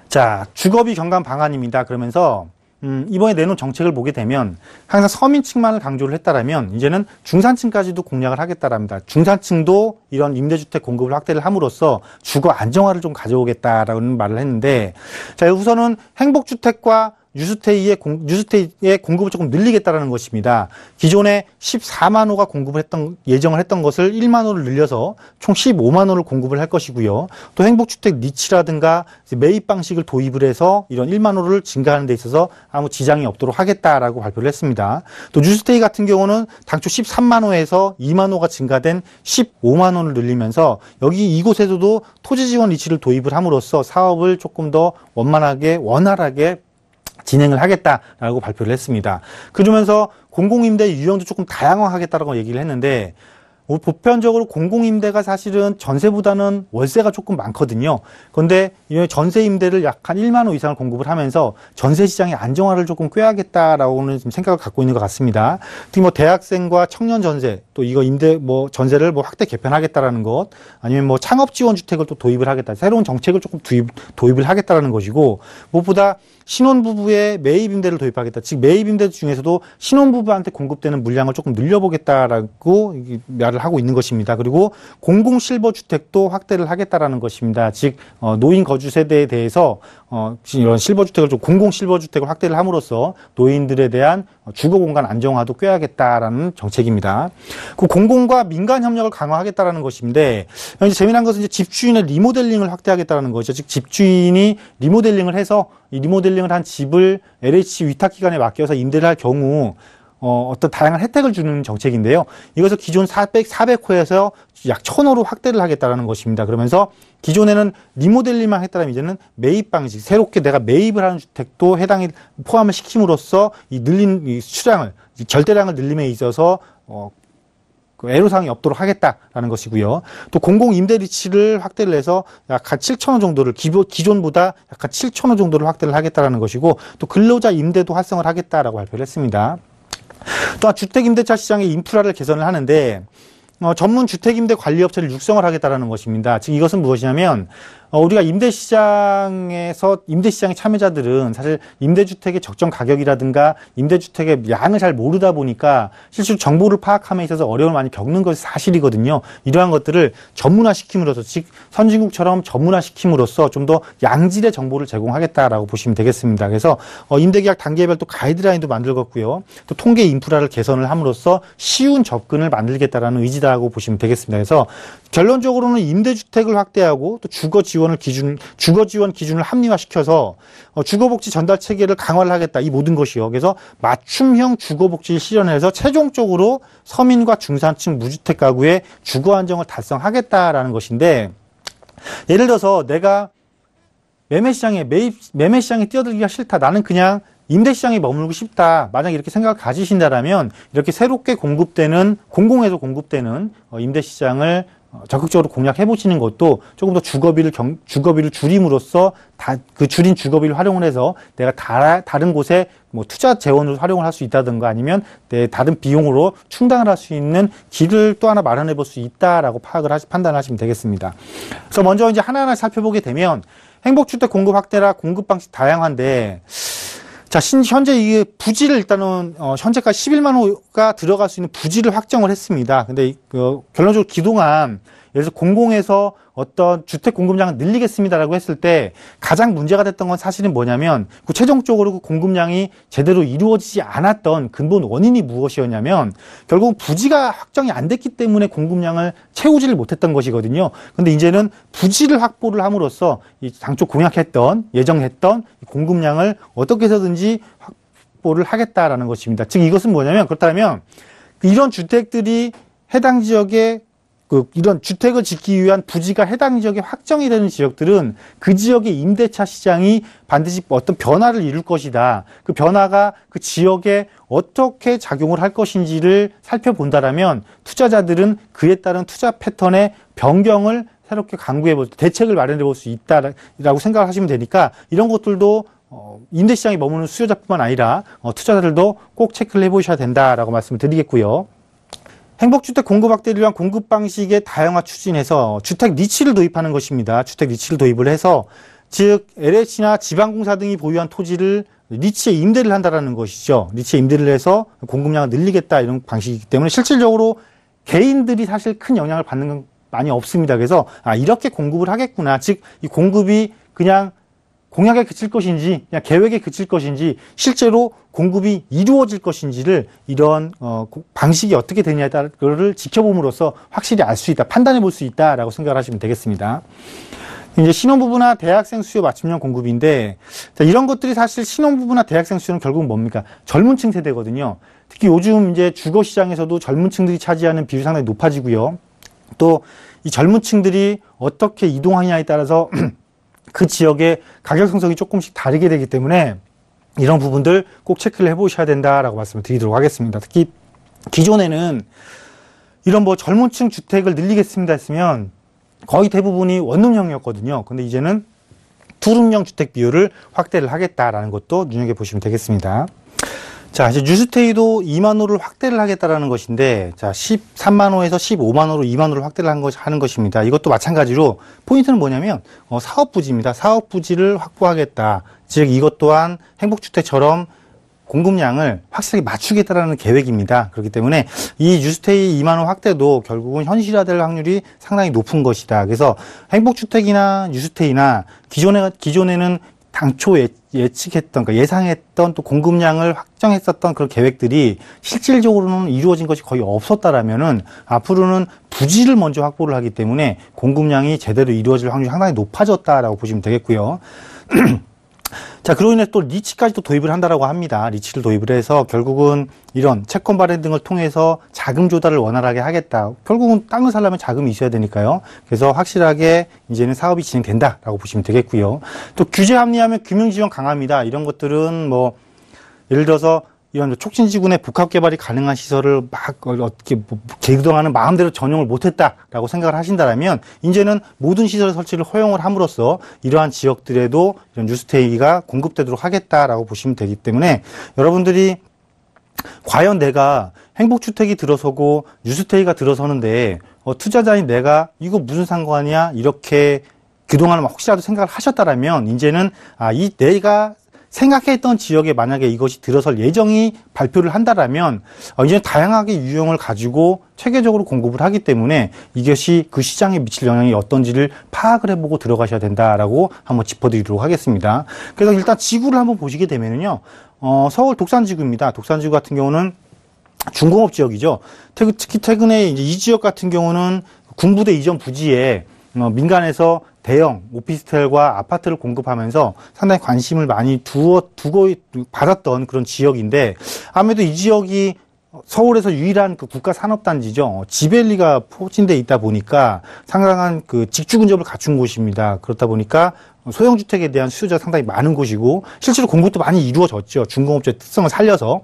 Speaker 1: 자, 주거비 경감 방안입니다. 그러면서 음, 이번에 내놓은 정책을 보게 되면 항상 서민층만을 강조를 했다라면 이제는 중산층까지도 공략을 하겠다랍니다. 중산층도 이런 임대주택 공급을 확대를 함으로써 주거 안정화를 좀 가져오겠다라는 말을 했는데 자 우선은 행복주택과 뉴스테이의, 공, 뉴스테이의 공급을 조금 늘리겠다라는 것입니다. 기존에 14만 호가 공급을 했던, 예정을 했던 것을 1만 호를 늘려서 총 15만 호를 공급을 할 것이고요. 또 행복주택 니치라든가 매입 방식을 도입을 해서 이런 1만 호를 증가하는 데 있어서 아무 지장이 없도록 하겠다라고 발표를 했습니다. 또 뉴스테이 같은 경우는 당초 13만 호에서 2만 호가 증가된 15만 호를 늘리면서 여기 이곳에서도 토지 지원 리치를 도입을 함으로써 사업을 조금 더 원만하게, 원활하게 진행을 하겠다라고 발표를 했습니다. 그러면서 공공임대 유형도 조금 다양화하겠다라고 얘기를 했는데 뭐 보편적으로 공공임대가 사실은 전세보다는 월세가 조금 많거든요. 그런데 전세 임대를 약 한 1만 원 이상을 공급을 하면서 전세 시장의 안정화를 조금 꾀하겠다라고는 지금 생각을 갖고 있는 것 같습니다. 특히 뭐 대학생과 청년 전세 또 이거 임대 뭐 전세를 뭐 확대 개편하겠다라는 것 아니면 뭐 창업 지원 주택을 또 도입을 하겠다 새로운 정책을 조금 도입, 도입을 하겠다라는 것이고 무엇보다 신혼부부의 매입 임대를 도입하겠다. 즉 매입 임대 중에서도 신혼부부한테 공급되는 물량을 조금 늘려보겠다라고 말을 하고 있는 것입니다. 그리고 공공 실버 주택도 확대를 하겠다라는 것입니다. 즉 어, 노인 거주 세대에 대해서 어, 이런 실버주택을 좀 공공 실버주택을 확대를 함으로써 노인들에 대한 주거 공간 안정화도 꾀하겠다라는 정책입니다. 그 공공과 민간 협력을 강화하겠다라는 것인데 현재 재미난 것은 이제 집주인의 리모델링을 확대하겠다라는 거죠. 즉 집주인이 리모델링을 해서 이 리모델링을 한 집을 LH 위탁 기관에 맡겨서 임대를 할 경우 어, 어떤 다양한 혜택을 주는 정책인데요. 이것을 기존 400, 400호에서 약 1000호로 확대를 하겠다라는 것입니다. 그러면서 기존에는 리모델링만 했다면 이제는 매입 방식, 새롭게 내가 매입을 하는 주택도 해당이 포함을 시킴으로써 이 늘린 이 수량을, 이 절대량을 늘림에 있어서 어, 그 애로사항이 없도록 하겠다라는 것이고요. 또 공공임대리치를 확대를 해서 약한 7천호 정도를 기존보다 약한 7천호 정도를 확대를 하겠다라는 것이고 또 근로자 임대도 활성을 하겠다라고 발표를 했습니다. 또한 아, 주택임대차 시장의 인프라를 개선을 하는데 어, 전문 주택임대 관리업체를 육성을 하겠다라는 것입니다. 즉 이것은 무엇이냐면 어, 우리가 임대시장에서 임대시장의 참여자들은 사실 임대주택의 적정 가격이라든가 임대주택의 양을 잘 모르다 보니까 실제로 정보를 파악함에 있어서 어려움을 많이 겪는 것이 사실이거든요. 이러한 것들을 전문화시킴으로써 즉 선진국처럼 전문화시킴으로써 좀 더 양질의 정보를 제공하겠다라고 보시면 되겠습니다. 그래서 어, 임대계약 단계별 또 가이드라인도 만들었고요. 또 통계 인프라를 개선을 함으로써 쉬운 접근을 만들겠다라는 의지라고 보시면 되겠습니다. 그래서 결론적으로는 임대주택을 확대하고 또 주거 지원을 기준 주거 지원 기준을 합리화시켜서 어, 주거복지 전달 체계를 강화를 하겠다 이 모든 것이요. 그래서 맞춤형 주거복지를 실현해서 최종적으로 서민과 중산층 무주택 가구의 주거 안정을 달성하겠다라는 것인데 예를 들어서 내가 매매 시장에 매입 매매 시장에 뛰어들기가 싫다. 나는 그냥 임대시장에 머물고 싶다. 만약 이렇게 생각을 가지신다면 이렇게 새롭게 공급되는 공공에서 공급되는 어, 임대시장을 어, 적극적으로 공략해 보시는 것도 조금 더 주거비를 경, 주거비를 줄임으로써 다 그 줄인 주거비를 활용을 해서 내가 다, 다른 곳에 뭐 투자 재원으로 활용을 할 수 있다든가 아니면 내 다른 비용으로 충당을 할 수 있는 길을 또 하나 마련해 볼 수 있다라고 파악을 하시, 판단하시면 되겠습니다. 그래서 먼저 이제 하나하나 살펴보게 되면 행복주택 공급 확대라 공급 방식 다양한데 자, 현재 이게 부지를 일단은 어, 현재까지 11만 호가 들어갈 수 있는 부지를 확정을 했습니다. 근데 그 결론적으로 기동안 그래서 공공에서 어떤 주택 공급량을 늘리겠습니다라고 했을 때 가장 문제가 됐던 건 사실은 뭐냐면 그 최종적으로 그 공급량이 제대로 이루어지지 않았던 근본 원인이 무엇이었냐면 결국 부지가 확정이 안 됐기 때문에 공급량을 채우지를 못했던 것이거든요. 근데 이제는 부지를 확보를 함으로써 이 당초 공약했던 예정했던 공급량을 어떻게 해서든지 확보를 하겠다라는 것입니다. 즉 이것은 뭐냐면 그렇다면 이런 주택들이 해당 지역에 그 이런 주택을 짓기 위한 부지가 해당 지역에 확정이 되는 지역들은 그 지역의 임대차 시장이 반드시 어떤 변화를 이룰 것이다. 그 변화가 그 지역에 어떻게 작용을 할 것인지를 살펴본다라면 투자자들은 그에 따른 투자 패턴의 변경을 새롭게 강구해 볼 대책을 마련해 볼 수 있다라고 생각하시면 되니까 이런 것들도 어, 임대시장에 머무는 수요자뿐만 아니라 어, 투자자들도 꼭 체크를 해보셔야 된다라고 말씀을 드리겠고요. 행복주택 공급 확대를 위한 공급 방식의 다양화 추진해서 주택 리치를 도입하는 것입니다. 주택 리치를 도입을 해서 즉 LH나 지방공사 등이 보유한 토지를 리치에 임대를 한다라는 것이죠. 리치에 임대를 해서 공급량을 늘리겠다 이런 방식이기 때문에 실질적으로 개인들이 사실 큰 영향을 받는 건 많이 없습니다. 그래서 아 이렇게 공급을 하겠구나. 즉 이 공급이 그냥 공약에 그칠 것인지 그냥 계획에 그칠 것인지 실제로 공급이 이루어질 것인지를 이런 어, 방식이 어떻게 되냐에 따라 그거를 지켜봄으로써 확실히 알 수 있다 판단해 볼 수 있다라고 생각 하시면 되겠습니다. 이제 신혼부부나 대학생 수요 맞춤형 공급인데 자, 이런 것들이 사실 신혼부부나 대학생 수요는 결국 뭡니까 젊은층 세대거든요. 특히 요즘 이제 주거 시장에서도 젊은층들이 차지하는 비율이 상당히 높아지고요. 또 이 젊은층들이 어떻게 이동하냐에 따라서 그 지역의 가격 형성이 조금씩 다르게 되기 때문에 이런 부분들 꼭 체크를 해보셔야 된다라고 말씀을 드리도록 하겠습니다. 특히 기존에는 이런 뭐 젊은 층 주택을 늘리겠습니다 했으면 거의 대부분이 원룸형이었거든요. 근데 이제는 두룸형 주택 비율을 확대를 하겠다라는 것도 눈여겨보시면 되겠습니다. 자, 이제 뉴스테이도 2만호를 확대를 하겠다라는 것인데, 자, 13만호에서 15만호로 2만호를 확대를 한 것, 하는 것입니다. 이것도 마찬가지로 포인트는 뭐냐면, 어, 사업부지입니다. 사업부지를 확보하겠다. 즉, 이것 또한 행복주택처럼 공급량을 확실히 맞추겠다라는 계획입니다. 그렇기 때문에 이뉴스테이2만호 확대도 결국은 현실화될 확률이 상당히 높은 것이다. 그래서 행복주택이나 뉴스테이나 기존에, 기존에는 당초 예, 예측했던 그 예상했던 또 공급량을 확정했었던 그런 계획들이 실질적으로는 이루어진 것이 거의 없었다라면은 앞으로는 부지를 먼저 확보를 하기 때문에 공급량이 제대로 이루어질 확률이 상당히 높아졌다라고 보시면 되겠고요. 자, 그로 인해 또 리치까지 도 도입을 한다라고 합니다. 리치를 도입을 해서 결국은 이런 채권 발행 등을 통해서 자금 조달을 원활하게 하겠다. 결국은 땅을 살려면 자금이 있어야 되니까요. 그래서 확실하게 이제는 사업이 진행된다라고 보시면 되겠고요. 또 규제 합리하면 금융 지원 강화입니다. 이런 것들은 뭐 예를 들어서 이런 촉진지구내 복합개발이 가능한 시설을 막 어, 어떻게 개구동하는 뭐 마음대로 전용을 못했다라고 생각을 하신다면 이제는 모든 시설 설치를 허용을 함으로써 이러한 지역들에도 이런 뉴스테이가 공급되도록 하겠다라고 보시면 되기 때문에 여러분들이 과연 내가 행복주택이 들어서고 뉴스테이가 들어서는데 어, 투자자인 내가 이거 무슨 상관이야 이렇게 그동안 혹시라도 생각을 하셨다면 이제는 아, 이 내가 생각했던 지역에 만약에 이것이 들어설 예정이 발표를 한다라면 어, 이제 다양하게 유형을 가지고 체계적으로 공급을 하기 때문에 이것이 그 시장에 미칠 영향이 어떤지를 파악을 해보고 들어가셔야 된다라고 한번 짚어드리도록 하겠습니다. 그래서 일단 지구를 한번 보시게 되면요. 은 어, 서울 독산지구입니다. 독산지구 같은 경우는 중공업 지역이죠. 특히 최근에 이제 이 지역 같은 경우는 군부대 이전 부지에 어, 민간에서 대형 오피스텔과 아파트를 공급하면서 상당히 관심을 많이 두어, 두고 받았던 그런 지역인데 아무래도 이 지역이 서울에서 유일한 그 국가 산업단지죠. 어, 지벨리가 포진돼 있다 보니까 상당한 그 직주 근접을 갖춘 곳입니다. 그렇다 보니까 소형주택에 대한 수요자가 상당히 많은 곳이고 실제로 공급도 많이 이루어졌죠. 중공업체 특성을 살려서.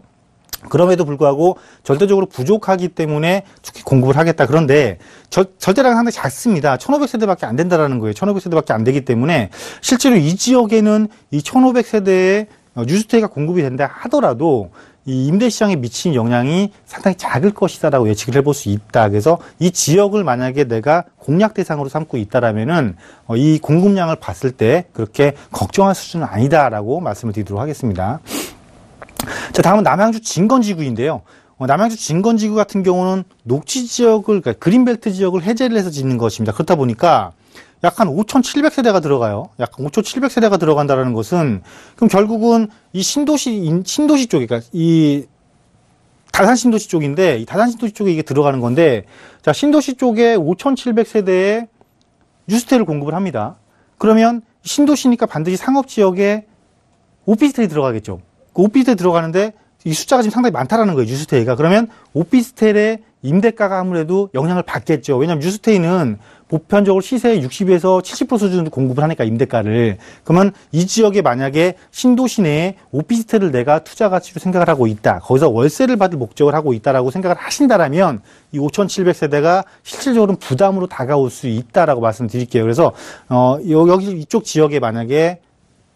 Speaker 1: 그럼에도 불구하고 절대적으로 부족하기 때문에 특히 공급을 하겠다. 그런데 절, 절대량 은 상당히 작습니다. 1500세대밖에 안 된다라는 거예요. 1500세대밖에 안 되기 때문에 실제로 이 지역에는 이 1500세대의 어, 뉴스테이가 공급이 된다 하더라도 이 임대시장에 미친 영향이 상당히 작을 것이다라고 예측을 해볼 수 있다. 그래서 이 지역을 만약에 내가 공략 대상으로 삼고 있다라면은 어, 이 공급량을 봤을 때 그렇게 걱정할 수준은 아니다라고 말씀을 드리도록 하겠습니다. 자, 다음은 남양주 진건지구인데요. 어, 남양주 진건지구 같은 경우는 녹지 지역을, 그러니까 그린벨트 지역을 해제를 해서 짓는 것입니다. 그렇다 보니까 약 한 5,700세대가 들어가요. 약 5,700세대가 들어간다는 것은 그럼 결국은 이 신도시, 신도시 쪽에, 그러니까 이 다산 신도시 쪽인데 이 다산 신도시 쪽에 이게 들어가는 건데 자 신도시 쪽에 5,700세대의 뉴스텔을 공급을 합니다. 그러면 신도시니까 반드시 상업 지역에 오피스텔이 들어가겠죠. 오피스텔 들어가는데 이 숫자가 지금 상당히 많다라는 거예요. 뉴스테이가 그러면 오피스텔의 임대가가 아무래도 영향을 받겠죠. 왜냐하면 뉴스테이는 보편적으로 시세의 60에서 70% 수준으로 공급을 하니까 임대가를. 그러면 이 지역에 만약에 신도시 내에 오피스텔을 내가 투자 가치로 생각을 하고 있다. 거기서 월세를 받을 목적을 하고 있다라고 생각을 하신다라면 이 5,700세대가 실질적으로 부담으로 다가올 수 있다라고 말씀드릴게요. 그래서 어 여기 이쪽 지역에 만약에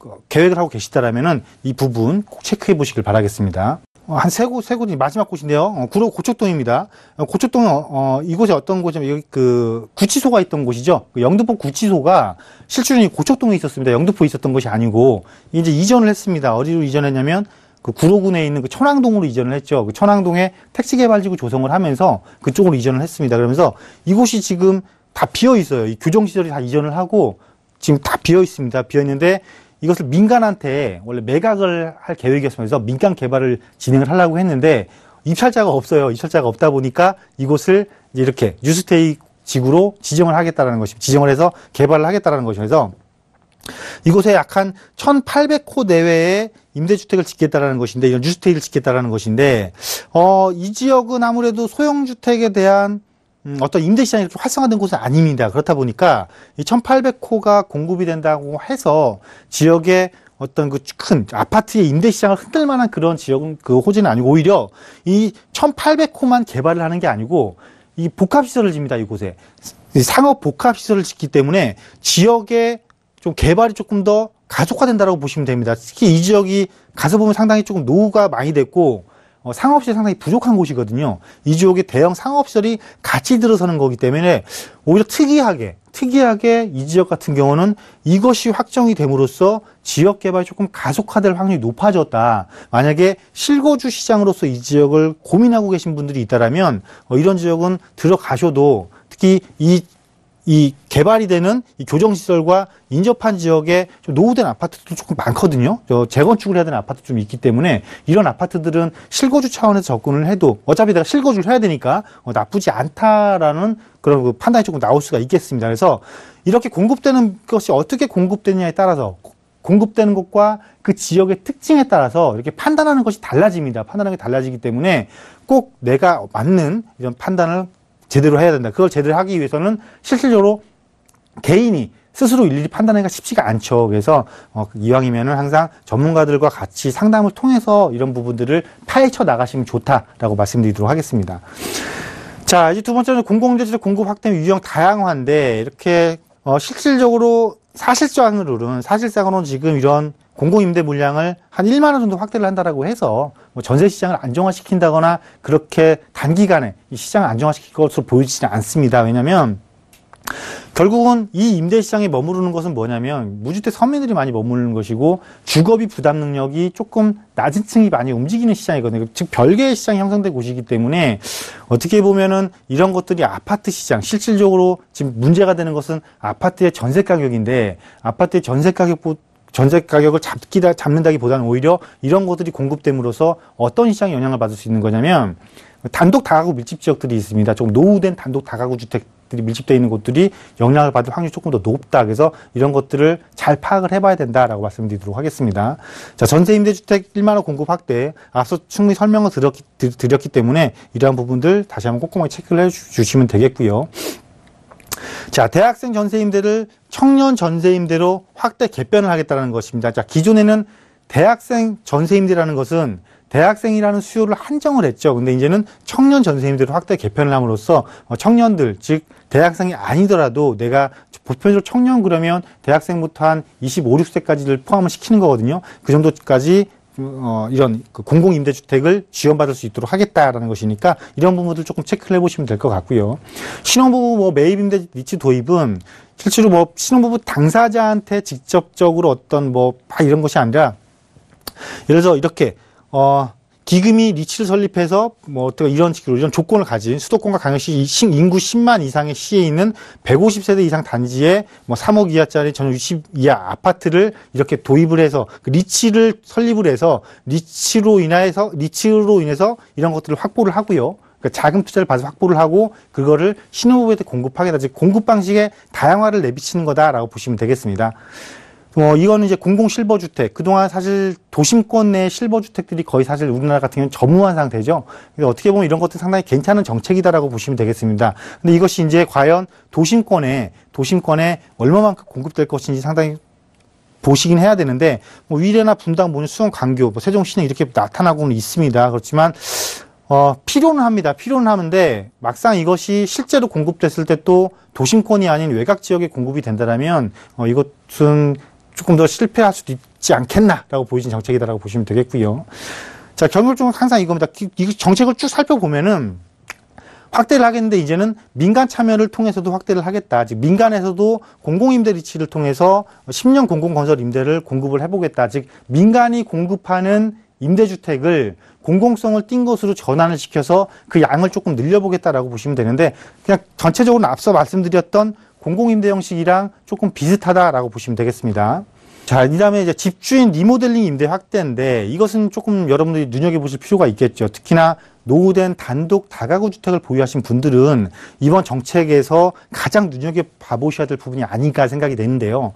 Speaker 1: 어, 계획을 하고 계시다라면은 이 부분 꼭 체크해 보시길 바라겠습니다. 어, 한세 곳, 세 곳이 마지막 곳인데요. 어, 구로 고척동입니다. 고척동은 어, 이곳에 어떤 곳이냐면 여기 그 구치소가 있던 곳이죠. 그 영등포 구치소가 실질적인 고척동에 있었습니다. 영등포에 있었던 것이 아니고 이제 이전을 했습니다. 어디로 이전했냐면 그 구로군에 있는 그 천왕동으로 이전을 했죠. 그 천왕동에 택시개발지구 조성을 하면서 그쪽으로 이전을 했습니다. 그러면서 이곳이 지금 다 비어 있어요. 이 교정 시설이 다 이전을 하고 지금 다 비어 있습니다. 비어 있는데 이것을 민간한테 원래 매각을 할 계획이었으면서 민간 개발을 진행을 하려고 했는데 입찰자가 없어요. 입찰자가 없다 보니까 이곳을 이렇게 뉴스테이 지구로 지정을 하겠다라는 것이 지정을 해서 개발을 하겠다라는 것이 그래서 이곳에 약한 1,800호 내외의 임대주택을 짓겠다라는 것인데 이런 뉴스테이를 짓겠다라는 것인데 어이 지역은 아무래도 소형주택에 대한 음, 어떤 임대시장이 활성화된 곳은 아닙니다. 그렇다 보니까 이 1800호가 공급이 된다고 해서 지역에 어떤 그 큰 아파트의 임대시장을 흔들 만한 그런 지역은 그호지는 아니고 오히려 이 1800호만 개발을 하는 게 아니고 이 복합시설을 집니다. 이곳에. 상업 복합시설을 짓기 때문에 지역에 좀 개발이 조금 더 가속화된다라고 보시면 됩니다. 특히 이 지역이 가서 보면 상당히 조금 노후가 많이 됐고 어, 상업시설 상당히 부족한 곳이거든요. 이지역의 대형 상업시설이 같이 들어서는 거기 때문에 오히려 특이하게 특이하게 이 지역 같은 경우는 이것이 확정이 됨으로써 지역 개발이 조금 가속화될 확률이 높아졌다. 만약에 실거주 시장으로서 이 지역을 고민하고 계신 분들이 있다면 어, 이런 지역은 들어가셔도 특히 이이 개발이 되는 이 교정시설과 인접한 지역에 좀 노후된 아파트도 조금 많거든요. 저 재건축을 해야 되는 아파트 좀 있기 때문에 이런 아파트들은 실거주 차원에서 접근을 해도 어차피 내가 실거주를 해야 되니까 어, 나쁘지 않다라는 그런 그 판단이 조금 나올 수가 있겠습니다. 그래서 이렇게 공급되는 것이 어떻게 공급되느냐에 따라서 공급되는 것과 그 지역의 특징에 따라서 이렇게 판단하는 것이 달라집니다. 판단하는 게 달라지기 때문에 꼭 내가 맞는 이런 판단을 제대로 해야 된다. 그걸 제대로 하기 위해서는 실질적으로 개인이 스스로 일일이 판단하기가 쉽지가 않죠. 그래서 어, 그 이왕이면은 항상 전문가들과 같이 상담을 통해서 이런 부분들을 파헤쳐 나가시면 좋다라고 말씀드리도록 하겠습니다. 자, 이제 두 번째는 공공재질 공급 확대 및 유형 다양화인데 이렇게 어, 실질적으로 사실상으로는 사실상으로는 지금 이런 공공임대 물량을 한 1만 원 정도 확대를 한다라고 해서 뭐 전세 시장을 안정화시킨다거나 그렇게 단기간에 이 시장을 안정화시킬 것으로 보이지는 않습니다. 왜냐하면 결국은 이 임대 시장에 머무르는 것은 뭐냐면 무주택 서민들이 많이 머무르는 것이고 주거비 부담 능력이 조금 낮은 층이 많이 움직이는 시장이거든요. 즉 별개의 시장이 형성된 곳이기 때문에 어떻게 보면은 이런 것들이 아파트 시장 실질적으로 지금 문제가 되는 것은 아파트의 전세 가격인데 아파트의 전세 가격보다 전세 가격을 잡기다, 잡는다기보다는 오히려 이런 것들이 공급됨으로써 어떤 시장에 영향을 받을 수 있는 거냐면 단독 다가구 밀집 지역들이 있습니다. 조금 노후된 단독 다가구 주택들이 밀집되어 있는 곳들이 영향을 받을 확률이 조금 더 높다. 그래서 이런 것들을 잘 파악을 해봐야 된다라고 말씀드리도록 하겠습니다. 자, 전세 임대주택 1만원 공급 확대 앞서 충분히 설명을 드렸기, 드렸기 때문에 이러한 부분들 다시 한번 꼼꼼하게 체크를 해주시면 되겠고요. 자, 대학생 전세 임대를 청년 전세 임대로 확대 개편을 하겠다는 것입니다. 자, 기존에는 대학생 전세 임대라는 것은 대학생이라는 수요를 한정을 했죠. 근데 이제는 청년 전세 임대로 확대 개편을 함으로써 어, 청년들, 즉 대학생이 아니더라도 내가 보편적으로 청년 그러면 대학생부터 한 25, 6세까지를 포함을 시키는 거거든요. 그 정도까지 어, 이런 그 공공임대주택을 지원받을 수 있도록 하겠다라는 것이니까 이런 부분들 조금 체크를 해보시면 될 것 같고요. 신혼부부 뭐 매입임대 리치 도입은 실제로 뭐 신혼부부 당사자한테 직접적으로 어떤 뭐막 이런 것이 아니라 예를 들어 이렇게 어 기금이 리치를 설립해서 뭐 어떻게 이런 식으로 이런 조건을 가진 수도권과 강역시 인구 10만 이상의 시에 있는 150세대 이상 단지에 뭐 3억 이하짜리 전용 60 이하 아파트를 이렇게 도입을 해서 그 리치를 설립을 해서 리치로 인해서 리치로 인해서 이런 것들을 확보를 하고요. 그러니까 자금 투자를 받아서 확보를 하고 그거를 신혼부부에 공급하게다즉 공급 방식의 다양화를 내비치는 거다라고 보시면 되겠습니다. 뭐 이거는 이제 공공 실버 주택. 그동안 사실 도심권 내 실버 주택들이 거의 사실 우리나라 같은 경우는 전무한 상태죠. 그래 그러니까 어떻게 보면 이런 것도 상당히 괜찮은 정책이다라고 보시면 되겠습니다. 근데 이것이 이제 과연 도심권에 도심권에 얼마만큼 공급될 것인지 상당히 보시긴 해야 되는데 뭐 위례나 분당, 뭐 수원, 광교, 뭐세종시내 이렇게 나타나고는 있습니다. 그렇지만 어, 필요는 합니다. 필요는 하는데 막상 이것이 실제로 공급됐을 때 또 도심권이 아닌 외곽 지역에 공급이 된다라면 어, 이것은 조금 더 실패할 수도 있지 않겠나라고 보이는 정책이다라고 보시면 되겠고요. 자, 결국적으로 항상 이겁니다. 이 정책을 쭉 살펴보면은 확대를 하겠는데 이제는 민간 참여를 통해서도 확대를 하겠다. 즉 민간에서도 공공임대 리치를 통해서 10년 공공건설 임대를 공급을 해보겠다. 즉 민간이 공급하는 임대주택을 공공성을 띈 것으로 전환을 시켜서 그 양을 조금 늘려보겠다라고 보시면 되는데 그냥 전체적으로 앞서 말씀드렸던 공공임대 형식이랑 조금 비슷하다라고 보시면 되겠습니다. 자, 이 다음에 이제 집주인 리모델링 임대 확대인데 이것은 조금 여러분들이 눈여겨보실 필요가 있겠죠. 특히나 노후된 단독 다가구 주택을 보유하신 분들은 이번 정책에서 가장 눈여겨봐보셔야 될 부분이 아닌가 생각이 되는데요.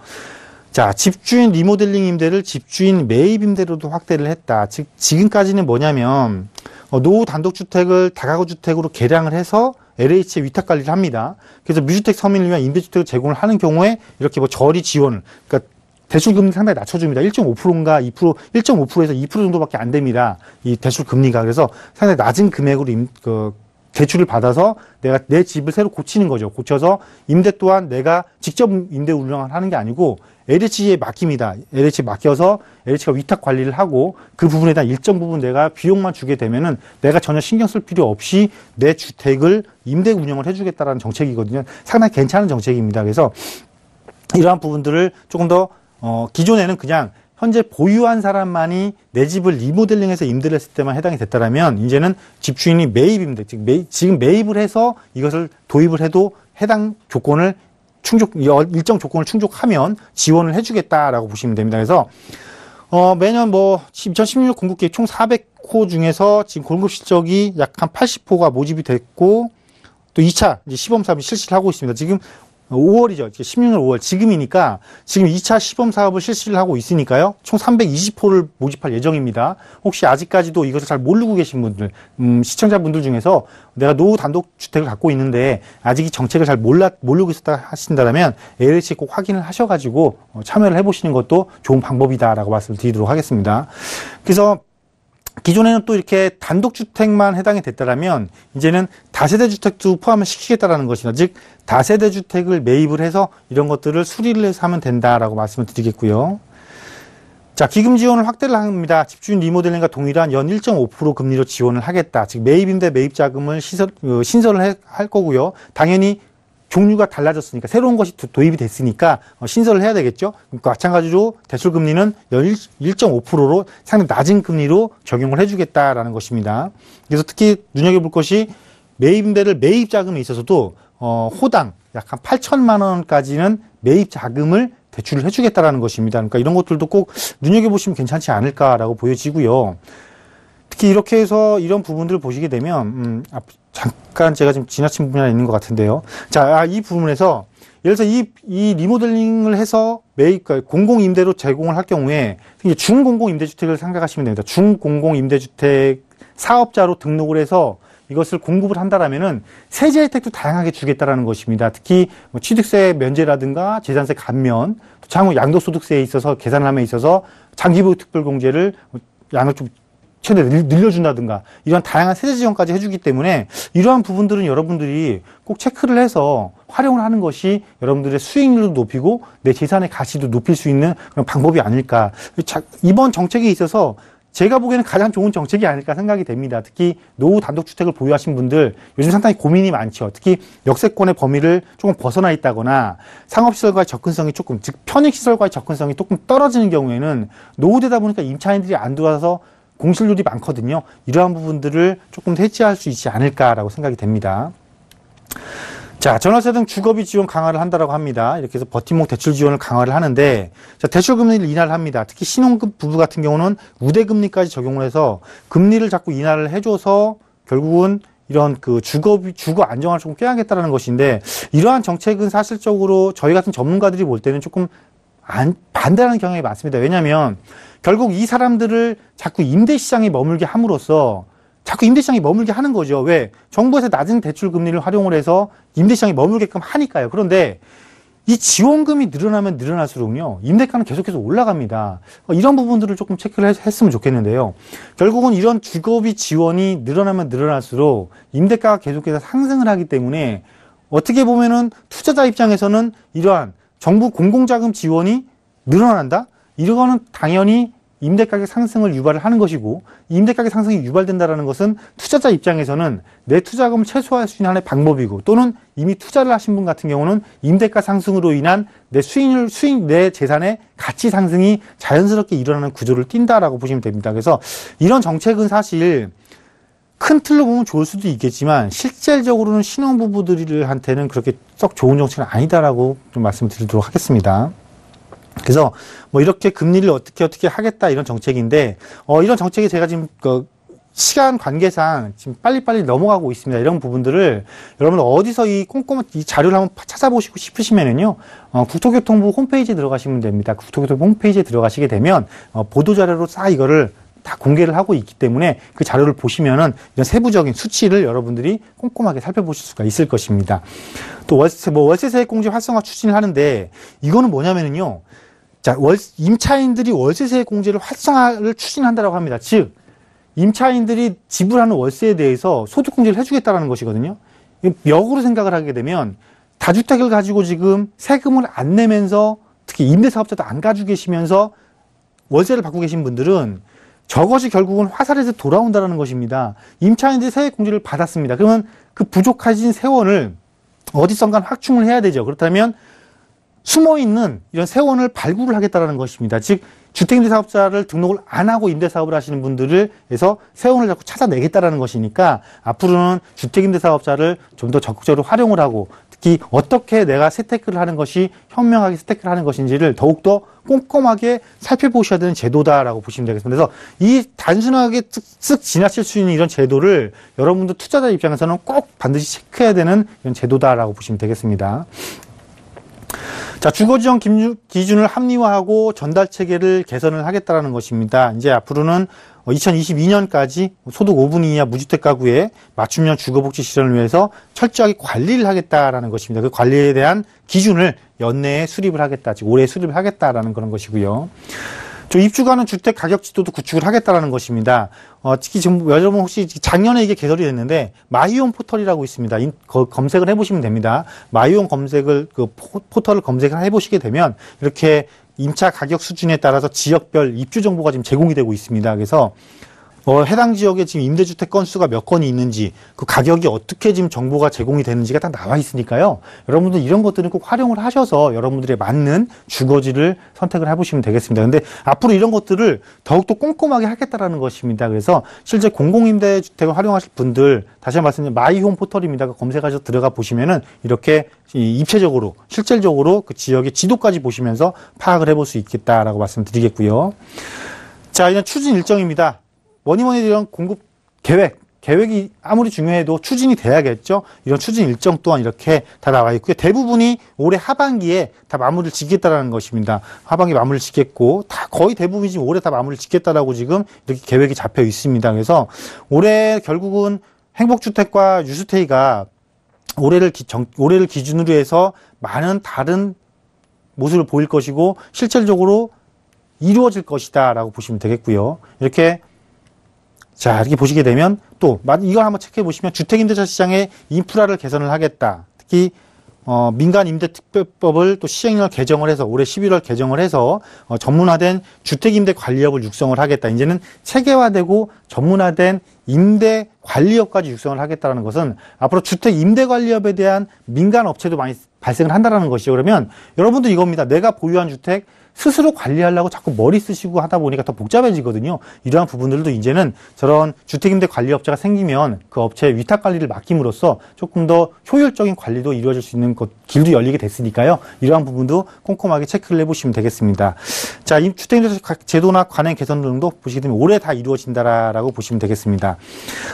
Speaker 1: 자, 집주인 리모델링 임대를 집주인 매입 임대로도 확대를 했다. 즉, 지금까지는 뭐냐면, 어, 노후 단독주택을 다가구 주택으로 개량을 해서 LH에 위탁 관리를 합니다. 그래서 뮤주택 서민을 위한 임대주택을 제공을 하는 경우에 이렇게 뭐 저리 지원, 그러니까 대출 금리 상당히 낮춰줍니다. 1.5%인가 2% 1.5%에서 2% 정도밖에 안 됩니다. 이 대출 금리가 그래서 상당히 낮은 금액으로 임, 그 대출을 받아서 내가 내 집을 새로 고치는 거죠. 고쳐서 임대 또한 내가 직접 임대 운영을 하는 게 아니고 LH에 맡깁니다. LH에 맡겨서 LH가 위탁 관리를 하고 그 부분에 대한 일정 부분 내가 비용만 주게 되면은 내가 전혀 신경 쓸 필요 없이 내 주택을 임대 운영을 해주겠다라는 정책이거든요. 상당히 괜찮은 정책입니다. 그래서 이러한 부분들을 조금 더 어, 기존에는 그냥 현재 보유한 사람만이 내 집을 리모델링해서 임대를 했을 때만 해당이 됐다면 이제는 집주인이 매입 임대 즉 매입, 지금 매입을 해서 이것을 도입을 해도 해당 조건을 충족 일정 조건을 충족하면 지원을 해주겠다라고 보시면 됩니다. 그래서 어, 매년 뭐 2016 공급 계획 총 400호 중에서 지금 공급 실적이 약 한 80호가 모집이 됐고 또 2차 이제 시범 사업이 실시를 하고 있습니다. 지금 5월이죠. 16년 5월 지금이니까 지금 2차 시범 사업을 실시를 하고 있으니까요. 총 320호를 모집할 예정입니다. 혹시 아직까지도 이것을 잘 모르고 계신 분들, 음, 시청자분들 중에서 내가 노후 단독 주택을 갖고 있는데 아직 이 정책을 잘 몰라 모르고 있었다 하신다면 LH 꼭 확인을 하셔가지고 어, 참여를 해보시는 것도 좋은 방법이다라고 말씀드리도록 을 하겠습니다. 그래서 기존에는 또 이렇게 단독주택만 해당이 됐다면 이제는 다세대 주택도 포함을 시키겠다라는 것이다. 즉 다세대 주택을 매입을 해서 이런 것들을 수리를 해서 하면 된다라고 말씀을 드리겠고요. 자, 기금 지원을 확대를 합니다. 집주인 리모델링과 동일한 연 1.5% 금리로 지원을 하겠다. 즉 매입인데 매입 자금을 시설, 어, 신설을 할 거고요. 당연히 종류가 달라졌으니까 새로운 것이 도입이 됐으니까 어, 신설을 해야 되겠죠. 그러니까 마찬가지로 대출 금리는 1.5%로 상당히 낮은 금리로 적용을 해주겠다라는 것입니다. 그래서 특히 눈여겨볼 것이 매입대를 임 매입 자금에 있어서도 어, 호당 약 한 8천만 원까지는 매입 자금을 대출을 해주겠다라는 것입니다. 그러니까 이런 것들도 꼭 눈여겨보시면 괜찮지 않을까라고 보여지고요. 특히 이렇게 해서 이런 부분들을 보시게 되면 음, 잠깐 제가 지금 지나친 부분이 하나 있는 것 같은데요. 자, 아, 이 부분에서 예를 들어서 이, 이 리모델링을 해서 매입, 그러니까 공공임대로 제공을 할 경우에 중공공임대주택을 생각하시면 됩니다. 중공공임대주택 사업자로 등록을 해서 이것을 공급을 한다라면은 세제 혜택도 다양하게 주겠다라는 것입니다. 특히 뭐 취득세 면제라든가 재산세 감면, 장후 양도소득세에 있어서 계산함에 있어서 장기보유 특별공제를 뭐 양을 좀 최대 늘려준다든가 이런 다양한 세제 지원까지 해주기 때문에 이러한 부분들은 여러분들이 꼭 체크를 해서 활용을 하는 것이 여러분들의 수익률도 높이고 내 재산의 가치도 높일 수 있는 그런 방법이 아닐까 이번 정책에 있어서 제가 보기에는 가장 좋은 정책이 아닐까 생각이 됩니다. 특히 노후 단독주택을 보유하신 분들 요즘 상당히 고민이 많죠. 특히 역세권의 범위를 조금 벗어나 있다거나 상업시설과의 접근성이 조금 즉 편익시설과의 접근성이 조금 떨어지는 경우에는 노후되다 보니까 임차인들이 안 들어와서 공실률이 많거든요. 이러한 부분들을 조금 해지할 수 있지 않을까라고 생각이 됩니다. 자, 전월세 등 주거비 지원 강화를 한다라고 합니다. 이렇게 해서 버팀목 대출 지원을 강화를 하는데 자, 대출 금리를 인하를 합니다. 특히 신혼급 부부 같은 경우는 우대 금리까지 적용을 해서 금리를 자꾸 인하를 해 줘서 결국은 이런 그 주거 비 주거 안정화를 조금 꾀하겠다라는 것인데 이러한 정책은 사실적으로 저희 같은 전문가들이 볼 때는 조금 안, 반대하는 경향이 많습니다. 왜냐하면 결국 이 사람들을 자꾸 임대시장에 머물게 함으로써 자꾸 임대시장에 머물게 하는 거죠. 왜? 정부에서 낮은 대출 금리를 활용을 해서 임대시장에 머물게끔 하니까요. 그런데 이 지원금이 늘어나면 늘어날수록요. 임대가는 계속해서 올라갑니다. 어, 이런 부분들을 조금 체크를 했으면 좋겠는데요. 결국은 이런 주거비 지원이 늘어나면 늘어날수록 임대가가 계속해서 상승을 하기 때문에 어떻게 보면은 투자자 입장에서는 이러한 정부 공공자금 지원이 늘어난다? 이거는 당연히 임대가격 상승을 유발을 하는 것이고 임대가격 상승이 유발된다는 것은 투자자 입장에서는 내 투자금을 최소화할 수 있는 하나의 방법이고 또는 이미 투자를 하신 분 같은 경우는 임대가 상승으로 인한 내 수익률, 수익, 내 재산의 가치 상승이 자연스럽게 일어나는 구조를 띈다라고 보시면 됩니다. 그래서 이런 정책은 사실 큰 틀로 보면 좋을 수도 있겠지만 실질적으로는 신혼부부들한테는 그렇게 썩 좋은 정책은 아니다라고 좀 말씀드리도록 하겠습니다. 그래서 뭐 이렇게 금리를 어떻게 어떻게 하겠다 이런 정책인데 어 이런 정책이 제가 지금 그 시간 관계상 지금 빨리빨리 넘어가고 있습니다. 이런 부분들을 여러분 어디서 이 꼼꼼한 이 자료를 한번 찾아보시고 싶으시면은요, 어, 국토교통부 홈페이지에 들어가시면 됩니다. 국토교통부 홈페이지에 들어가시게 되면 어, 보도자료로 싹 이거를 다 공개를 하고 있기 때문에 그 자료를 보시면은 이런 세부적인 수치를 여러분들이 꼼꼼하게 살펴보실 수가 있을 것입니다. 또 월세, 뭐 월세세액공제 활성화 추진을 하는데 이거는 뭐냐면은요, 자, 월, 임차인들이 월세세 공제를 활성화를 추진한다라고 합니다. 즉, 임차인들이 지불하는 월세에 대해서 소득 공제를 해주겠다라는 것이거든요. 역으로 생각을 하게 되면 다주택을 가지고 지금 세금을 안 내면서 특히 임대사업자도 안 가지고 계시면서 월세를 받고 계신 분들은 저것이 결국은 화살에서 돌아온다라는 것입니다. 임차인들이 세액 공제를 받았습니다. 그러면 그 부족하신 세원을 어디선가 확충을 해야 되죠. 그렇다면 숨어 있는 이런 세원을 발굴을 하겠다라는 것입니다. 즉 주택임대 사업자를 등록을 안 하고 임대 사업을 하시는 분들을 해서 세원을 자꾸 찾아내겠다라는 것이니까 앞으로는 주택임대 사업자를 좀 더 적극적으로 활용을 하고 특히 어떻게 내가 세테크를 하는 것이 현명하게 세테크를 하는 것인지를 더욱더 꼼꼼하게 살펴보셔야 되는 제도다라고 보시면 되겠습니다. 그래서 이 단순하게 쓱쓱 지나칠 수 있는 이런 제도를 여러분들 투자자 입장에서는 꼭 반드시 체크해야 되는 이런 제도다라고 보시면 되겠습니다. 자, 주거지정 기준을 합리화하고 전달 체계를 개선을 하겠다라는 것입니다. 이제 앞으로는 2022년까지 소득 5분 이하 무주택 가구에 맞춤형 주거복지 실현을 위해서 철저하게 관리를 하겠다라는 것입니다. 그 관리에 대한 기준을 연내에 수립을 하겠다, 즉 올해 수립을 하겠다라는 그런 것이고요. 저 입주가는 주택 가격 지도도 구축을 하겠다라는 것입니다. 어, 특히 지금 여러분 혹시 작년에 이게 개설이 됐는데 마이온 포털이라고 있습니다. 인, 거, 검색을 해보시면 됩니다. 마이온 검색을 그 포, 포털을 검색을 해보시게 되면 이렇게 임차 가격 수준에 따라서 지역별 입주 정보가 지금 제공이 되고 있습니다. 그래서 어, 해당 지역에 지금 임대주택 건수가 몇 건이 있는지 그 가격이 어떻게 지금 정보가 제공이 되는지가 다 나와 있으니까요. 여러분들 이런 것들은 꼭 활용을 하셔서 여러분들에 맞는 주거지를 선택을 해보시면 되겠습니다. 근데 앞으로 이런 것들을 더욱더 꼼꼼하게 하겠다라는 것입니다. 그래서 실제 공공임대주택을 활용하실 분들 다시 한말씀드리 마이홈 포털입니다. 검색하셔서 들어가 보시면은 이렇게 입체적으로 실질적으로 그 지역의 지도까지 보시면서 파악을 해볼 수 있겠다라고 말씀드리겠고요. 자, 이제 추진 일정입니다. 뭐니 뭐니 이런 공급 계획, 계획이 아무리 중요해도 추진이 돼야겠죠. 이런 추진 일정 또한 이렇게 다 나와 있고요. 대부분이 올해 하반기에 다 마무리를 짓겠다라는 것입니다. 하반기 마무리를 짓겠고 다 거의 대부분이 지금 올해 다 마무리를 짓겠다라고 지금 이렇게 계획이 잡혀 있습니다. 그래서 올해 결국은 행복주택과 유스테이가 올해를, 기, 정, 올해를 기준으로 해서 많은 다른 모습을 보일 것이고 실질적으로 이루어질 것이다 라고 보시면 되겠고요. 이렇게 자 이렇게 보시게 되면 또 이걸 한번 체크해 보시면 주택임대차 시장의 인프라를 개선을 하겠다. 특히 어, 민간임대특별법을 또 시행령을 개정을 해서 올해 11월 개정을 해서 어, 전문화된 주택임대관리업을 육성을 하겠다. 이제는 체계화되고 전문화된 임대관리업까지 육성을 하겠다는 것은 앞으로 주택임대관리업에 대한 민간업체도 많이 발생을 한다라는 것이죠. 그러면 여러분도 이겁니다. 내가 보유한 주택 스스로 관리하려고 자꾸 머리 쓰시고 하다 보니까 더 복잡해지거든요. 이러한 부분들도 이제는 저런 주택임대 관리업자가 생기면 그 업체의 위탁 관리를 맡김으로써 조금 더 효율적인 관리도 이루어질 수 있는 것, 길도 열리게 됐으니까요. 이러한 부분도 꼼꼼하게 체크를 해보시면 되겠습니다. 자, 이 주택임대 제도나 관행 개선 등도 보시게 되면 올해 다 이루어진다라고 보시면 되겠습니다.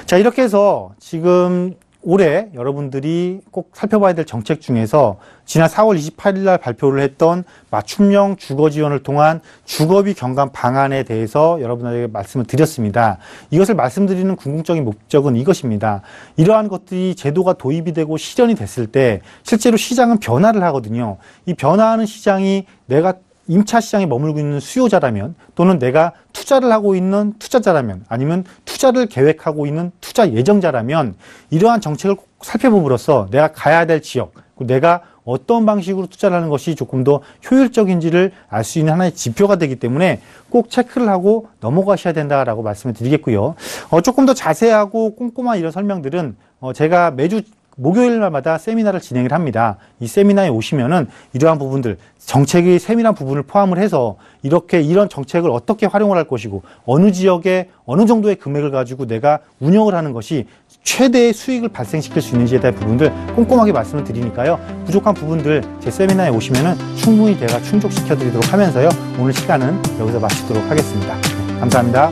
Speaker 1: 자, 이렇게 해서 지금 올해 여러분들이 꼭 살펴봐야 될 정책 중에서 지난 4월 28일 날 발표를 했던 맞춤형 주거 지원을 통한 주거비 경감 방안에 대해서 여러분들에게 말씀을 드렸습니다. 이것을 말씀드리는 궁극적인 목적은 이것입니다. 이러한 것들이 제도가 도입이 되고 실현이 됐을 때 실제로 시장은 변화를 하거든요. 이 변화하는 시장이 내가 임차 시장에 머물고 있는 수요자라면 또는 내가 투자를 하고 있는 투자자라면 아니면 투자를 계획하고 있는 투자 예정자라면 이러한 정책을 꼭 살펴봄으로써 내가 가야 될 지역, 내가 어떤 방식으로 투자를 하는 것이 조금 더 효율적인지를 알 수 있는 하나의 지표가 되기 때문에 꼭 체크를 하고 넘어가셔야 된다라고 말씀을 드리겠고요. 어, 조금 더 자세하고 꼼꼼한 이런 설명들은 어, 제가 매주 목요일마다 날 세미나를 진행을 합니다. 이 세미나에 오시면은 이러한 부분들 정책의 세밀한 부분을 포함을 해서 이렇게 이런 정책을 어떻게 활용을 할 것이고 어느 지역에 어느 정도의 금액을 가지고 내가 운영을 하는 것이 최대의 수익을 발생시킬 수 있는지에 대한 부분들 꼼꼼하게 말씀을 드리니까요. 부족한 부분들 제 세미나에 오시면은 충분히 제가 충족시켜 드리도록 하면서요. 오늘 시간은 여기서 마치도록 하겠습니다. 네, 감사합니다.